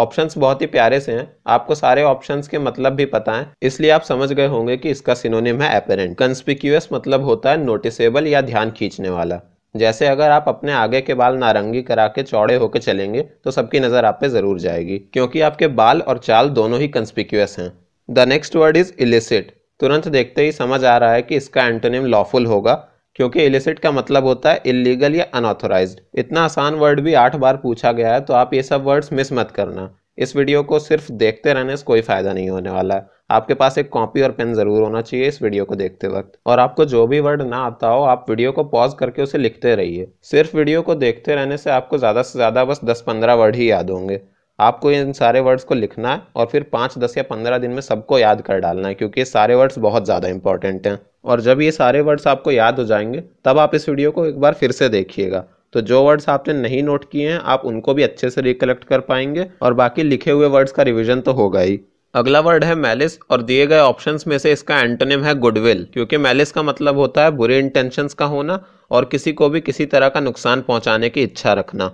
ऑप्शंस बहुत ही प्यारे से हैं आपको सारे ऑप्शंस के मतलब भी पता है इसलिए आप समझ गए होंगे कि इसका सिनोनिम है अपेरेंट कंस्पिक्यूस मतलब होता है नोटिसेबल या ध्यान खींचने वाला जैसे अगर आप अपने आगे के बाल नारंगी करा के चौड़े होकर चलेंगे तो सबकी नज़र आप पे ज़रूर जाएगी क्योंकि आपके बाल और चाल दोनों ही कंस्पिक्यूस हैं the next word is illicit तुरंत देखते ही समझ आ रहा है कि इसका एंटोनिम लॉफुल होगा क्योंकि इलिसिट का मतलब होता है इलीगल या अनऑथोराइज इतना आसान वर्ड भी आठ बार पूछा गया है तो आप ये सब वर्ड्स मिस मत करना इस वीडियो को सिर्फ देखते रहने से कोई फ़ायदा नहीं होने वाला है आपके पास एक कॉपी और पेन ज़रूर होना चाहिए इस वीडियो को देखते वक्त और आपको जो भी वर्ड ना आता हो आप वीडियो को पॉज करके उसे लिखते रहिए सिर्फ वीडियो को देखते रहने से आपको ज़्यादा से ज़्यादा बस दस पंद्रह वर्ड ही याद होंगे आपको इन सारे वर्ड्स को लिखना है और फिर पाँच दस या पंद्रह दिन में सबको याद कर डालना है क्योंकि ये सारे वर्ड्स बहुत ज़्यादा इंपॉर्टेंट हैं और जब ये सारे वर्ड्स आपको याद हो जाएंगे तब आप इस वीडियो को एक बार फिर से देखिएगा तो जो वर्ड्स आपने नहीं नोट किए हैं आप उनको भी अच्छे से रिकलेक्ट कर पाएंगे और बाकी लिखे हुए वर्ड्स का रिविजन तो होगा ही अगला वर्ड है मैलिस और दिए गए ऑप्शंस में से इसका एंटोनिम है गुडविल क्योंकि मैलिस का मतलब होता है बुरे इंटेंशंस का होना और किसी को भी किसी तरह का नुकसान पहुंचाने की इच्छा रखना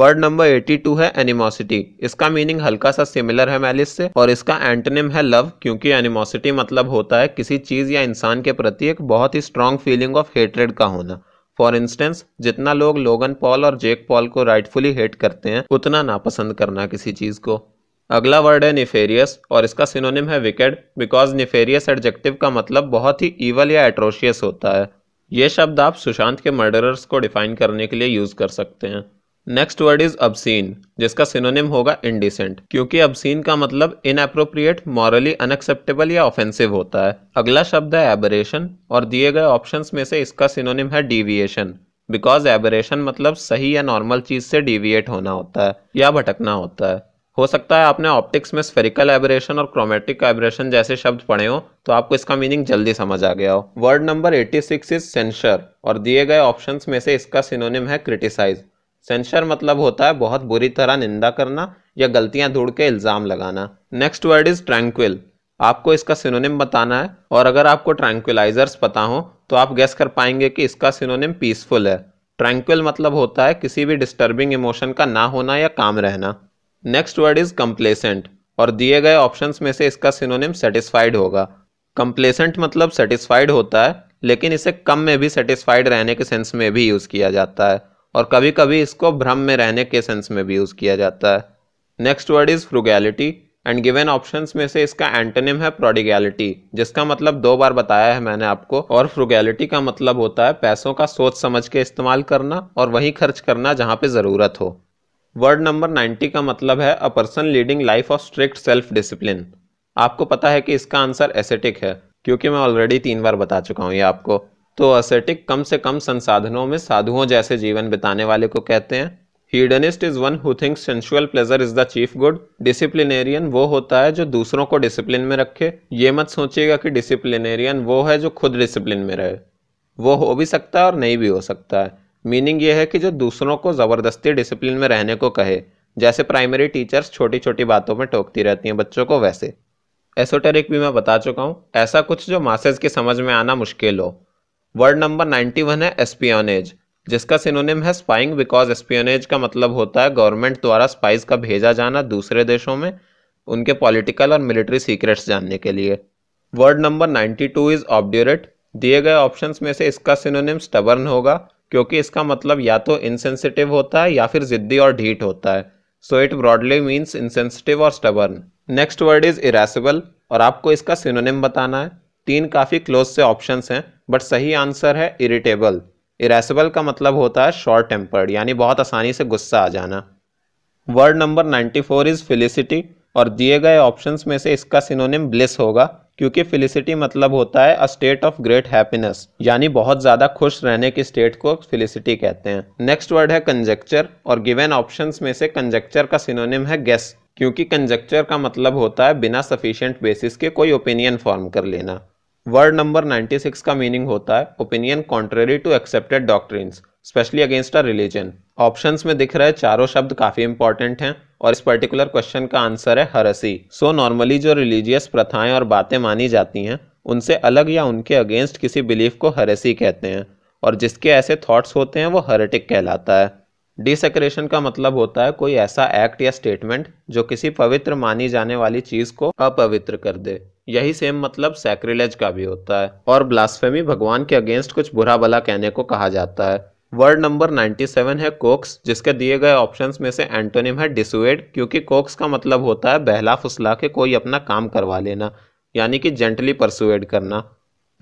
वर्ड नंबर 82 है एनिमोसिटी इसका मीनिंग हल्का सा सिमिलर है मैलिस से और इसका एंटनिम है लव क्योंकि एनिमोसिटी मतलब होता है किसी चीज़ या इंसान के प्रति एक बहुत ही स्ट्रांग फीलिंग ऑफ हेटरेड का होना फॉर इंस्टेंस जितना लोग लोगन पॉल और जेक पॉल को राइटफुली हेट करते हैं उतना नापसंद करना किसी चीज़ को अगला वर्ड है निफेरियस और इसका सिनोनिम है विकेड बिकॉज निफेरियस एडजेक्टिव का मतलब बहुत ही ईवल या एट्रोशियस होता है ये शब्द आप सुशांत के मर्डरर्स को डिफाइन करने के लिए यूज़ कर सकते हैं नेक्स्ट वर्ड इज अबसीन जिसका सिनोनिम होगा इनडिसेंट क्योंकि अबसीन का मतलब इनअप्रोप्रिएट मॉरली अनएक्सेप्टेबल या ऑफेंसिव होता है अगला शब्द है एबरेशन और दिए गए ऑप्शंस में से इसका सिनोनिम है डिविएशन बिकॉज एबरेशन मतलब सही या नॉर्मल चीज़ से डिविएट होना होता है या भटकना होता है हो सकता है आपने ऑप्टिक्स में स्फेरिकल एबरेशन और क्रोमेटिक एबरेशन जैसे शब्द पढ़े हो तो आपको इसका मीनिंग जल्दी समझ आ गया हो word number 86 six is censor और दिए गए ऑप्शंस में से इसका सिनोनिम है क्रिटिसाइज सेंसर मतलब होता है बहुत बुरी तरह निंदा करना या गलतियां ढूंढ के इल्ज़ाम लगाना नेक्स्ट वर्ड इज़ ट्रैंक्विल आपको इसका सिनोनिम बताना है और अगर आपको ट्रैंक्विलाइजर्स पता हो तो आप गैस कर पाएंगे कि इसका सिनोनिम पीसफुल है ट्रैंक्विल मतलब होता है किसी भी डिस्टर्बिंग इमोशन का ना होना या काम रहना नेक्स्ट वर्ड इज़ कम्प्लेसेंट और दिए गए ऑप्शंस में से इसका सिनोनिम सेटिस्फाइड होगा कम्प्लेसेंट मतलब सेटिस्फाइड होता है लेकिन इसे कम में भी सेटिस्फाइड रहने के सेंस में भी यूज़ किया जाता है और कभी कभी इसको भ्रम में रहने के सेंस में भी यूज़ किया जाता है next word is frugality and given option में से इसका एंटोनिम है प्रोडिगैलिटी जिसका मतलब दो बार बताया है मैंने आपको और फ्रुगैलिटी का मतलब होता है पैसों का सोच समझ के इस्तेमाल करना और वहीं खर्च करना जहाँ पे ज़रूरत हो वर्ड नंबर नाइन्टी का मतलब है a person leading life of strict self discipline आपको पता है कि इसका आंसर एसेटिक है क्योंकि मैं ऑलरेडी तीन बार बता चुका हूँ ये आपको तो असेटिक कम से कम संसाधनों में साधुओं जैसे जीवन बिताने वाले को कहते हैं hedonist is one who think sensual pleasure is the chief good disciplinarian वो होता है जो दूसरों को डिसिप्लिन में रखे ये मत सोचिएगा कि डिसिप्लिनेरियन वो है जो खुद डिसिप्लिन में रहे वो हो भी सकता है और नहीं भी हो सकता है मीनिंग ये है कि जो दूसरों को ज़बरदस्ती डिसिप्लिन में रहने को कहे जैसे प्राइमरी टीचर्स छोटी छोटी बातों में टोकती रहती हैं बच्चों को वैसे एसोटेरिक भी मैं बता चुका हूँ ऐसा कुछ जो मासेज के समझ में आना मुश्किल हो वर्ड नंबर 91 है एस्पियोनेज जिसका सिनोनिम है स्पाइंग बिकॉज एस्पियोनेज का मतलब होता है गवर्नमेंट द्वारा स्पाइस का भेजा जाना दूसरे देशों में उनके पॉलिटिकल और मिलिट्री सीक्रेट्स जानने के लिए वर्ड नंबर 92 इज ऑब्ड्यूरेट दिए गए ऑप्शंस में से इसका सिनोनिम स्टबर्न होगा क्योंकि इसका मतलब या तो इनसेंसिटिव होता है या फिर जिद्दी और ढीठ होता है so it broadly means insensitive और stubborn next word is irascible और आपको इसका सिनोनिम बताना है तीन काफ़ी क्लोज से ऑप्शंस हैं बट सही आंसर है इरिटेबल इरेसिबल का मतलब होता है शॉर्ट टेम्पर्ड यानी बहुत आसानी से गुस्सा आ जाना वर्ड नंबर 94 इज़ फिलिसिटी और दिए गए ऑप्शंस में से इसका सिनोनिम ब्लिस होगा क्योंकि फिलिसिटी मतलब होता है a state of great happiness यानी बहुत ज़्यादा खुश रहने की स्टेट को फिलिसिटी कहते हैं नेक्स्ट वर्ड है कंजेक्चर और गिवेन ऑप्शंस में से कंजेक्चर का सिनोनिम है गेस क्योंकि कंजेक्चर का मतलब होता है बिना सफिशियंट बेसिस के कोई ओपिनियन फॉर्म कर लेना वर्ड नंबर 96 का मीनिंग होता है opinion contrary to accepted doctrines specially against a religion options में दिख रहे चारों शब्द काफ़ी इंपॉर्टेंट हैं और इस पर्टिकुलर क्वेश्चन का आंसर है हरसी सो so, नॉर्मली जो रिलीजियस प्रथाएं और बातें मानी जाती हैं उनसे अलग या उनके अगेंस्ट किसी बिलीफ को हरसी कहते हैं और जिसके ऐसे थॉट्स होते हैं वो हरेटिक कहलाता है डिसक्रेशन का मतलब होता है कोई ऐसा एक्ट या स्टेटमेंट जो किसी पवित्र मानी जाने वाली चीज़ को अपवित्र कर दे यही सेम मतलब सैक्रिलेज का भी होता है और ब्लास्फेमी भगवान के अगेंस्ट कुछ बुरा भला कहने को कहा जाता है वर्ड नंबर 97 है कोक्स जिसके दिए गए ऑप्शंस में से एंटोनिम है डिसुएड क्योंकि कोक्स का मतलब होता है बहला फुसला के कोई अपना काम करवा लेना यानी कि जेंटली परसुएड करना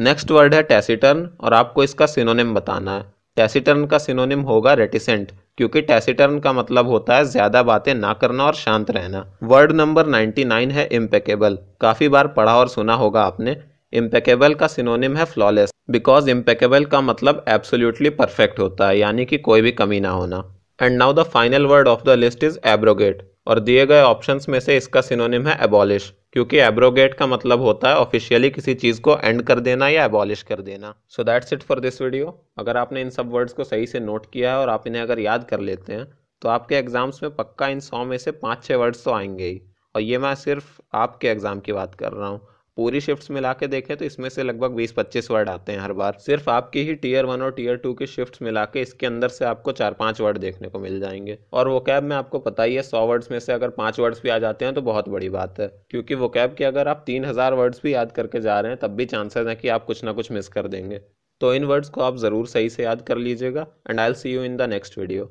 नेक्स्ट वर्ड है टेसिटर्न और आपको इसका सिनोनिम बताना है टेसिटर्न का सिनोनिम होगा रेटिसेंट क्योंकि टैसिटर्न का मतलब होता है ज़्यादा बातें ना करना और शांत रहना वर्ड नंबर 99 है इम्पेकेबल काफ़ी बार पढ़ा और सुना होगा आपने इम्पेकेबल का सिनोनिम है फ्लॉलेस बिकॉज इम्पेकेबल का मतलब एब्सोल्यूटली परफेक्ट होता है यानी कि कोई भी कमी ना होना and now the final word of the list is abrogate और दिए गए ऑप्शंस में से इसका सिनोनिम है एबॉलिश क्योंकि एब्रोगेट का मतलब होता है ऑफिशियली किसी चीज़ को एंड कर देना या एबॉलिश कर देना so that's it for this video अगर आपने इन सब वर्ड्स को सही से नोट किया है और आप इन्हें अगर याद कर लेते हैं तो आपके एग्ज़ाम्स में पक्का इन सौ में से पाँच छः वर्ड्स तो आएंगे ही और ये मैं सिर्फ आपके एग्ज़ाम की बात कर रहा हूँ पूरी शिफ्ट्स मिला के देखें तो इसमें से लगभग 20-25 वर्ड आते हैं हर बार सिर्फ आपकी ही टीयर वन और टीयर टू की शिफ्ट मिला के इसके अंदर से आपको चार पांच वर्ड देखने को मिल जाएंगे और वो कैब में आपको पता ही है सौ वर्ड्स में से अगर पांच वर्ड्स भी आ जाते हैं तो बहुत बड़ी बात है क्योंकि वो कैब की अगर आप तीन हज़ार वर्ड्स भी याद करके जा रहे हैं तब भी चांसेस है कि आप कुछ ना कुछ मिस कर देंगे तो इन वर्ड्स को आप ज़रूर सही से याद कर लीजिएगा and I'll see you in the next video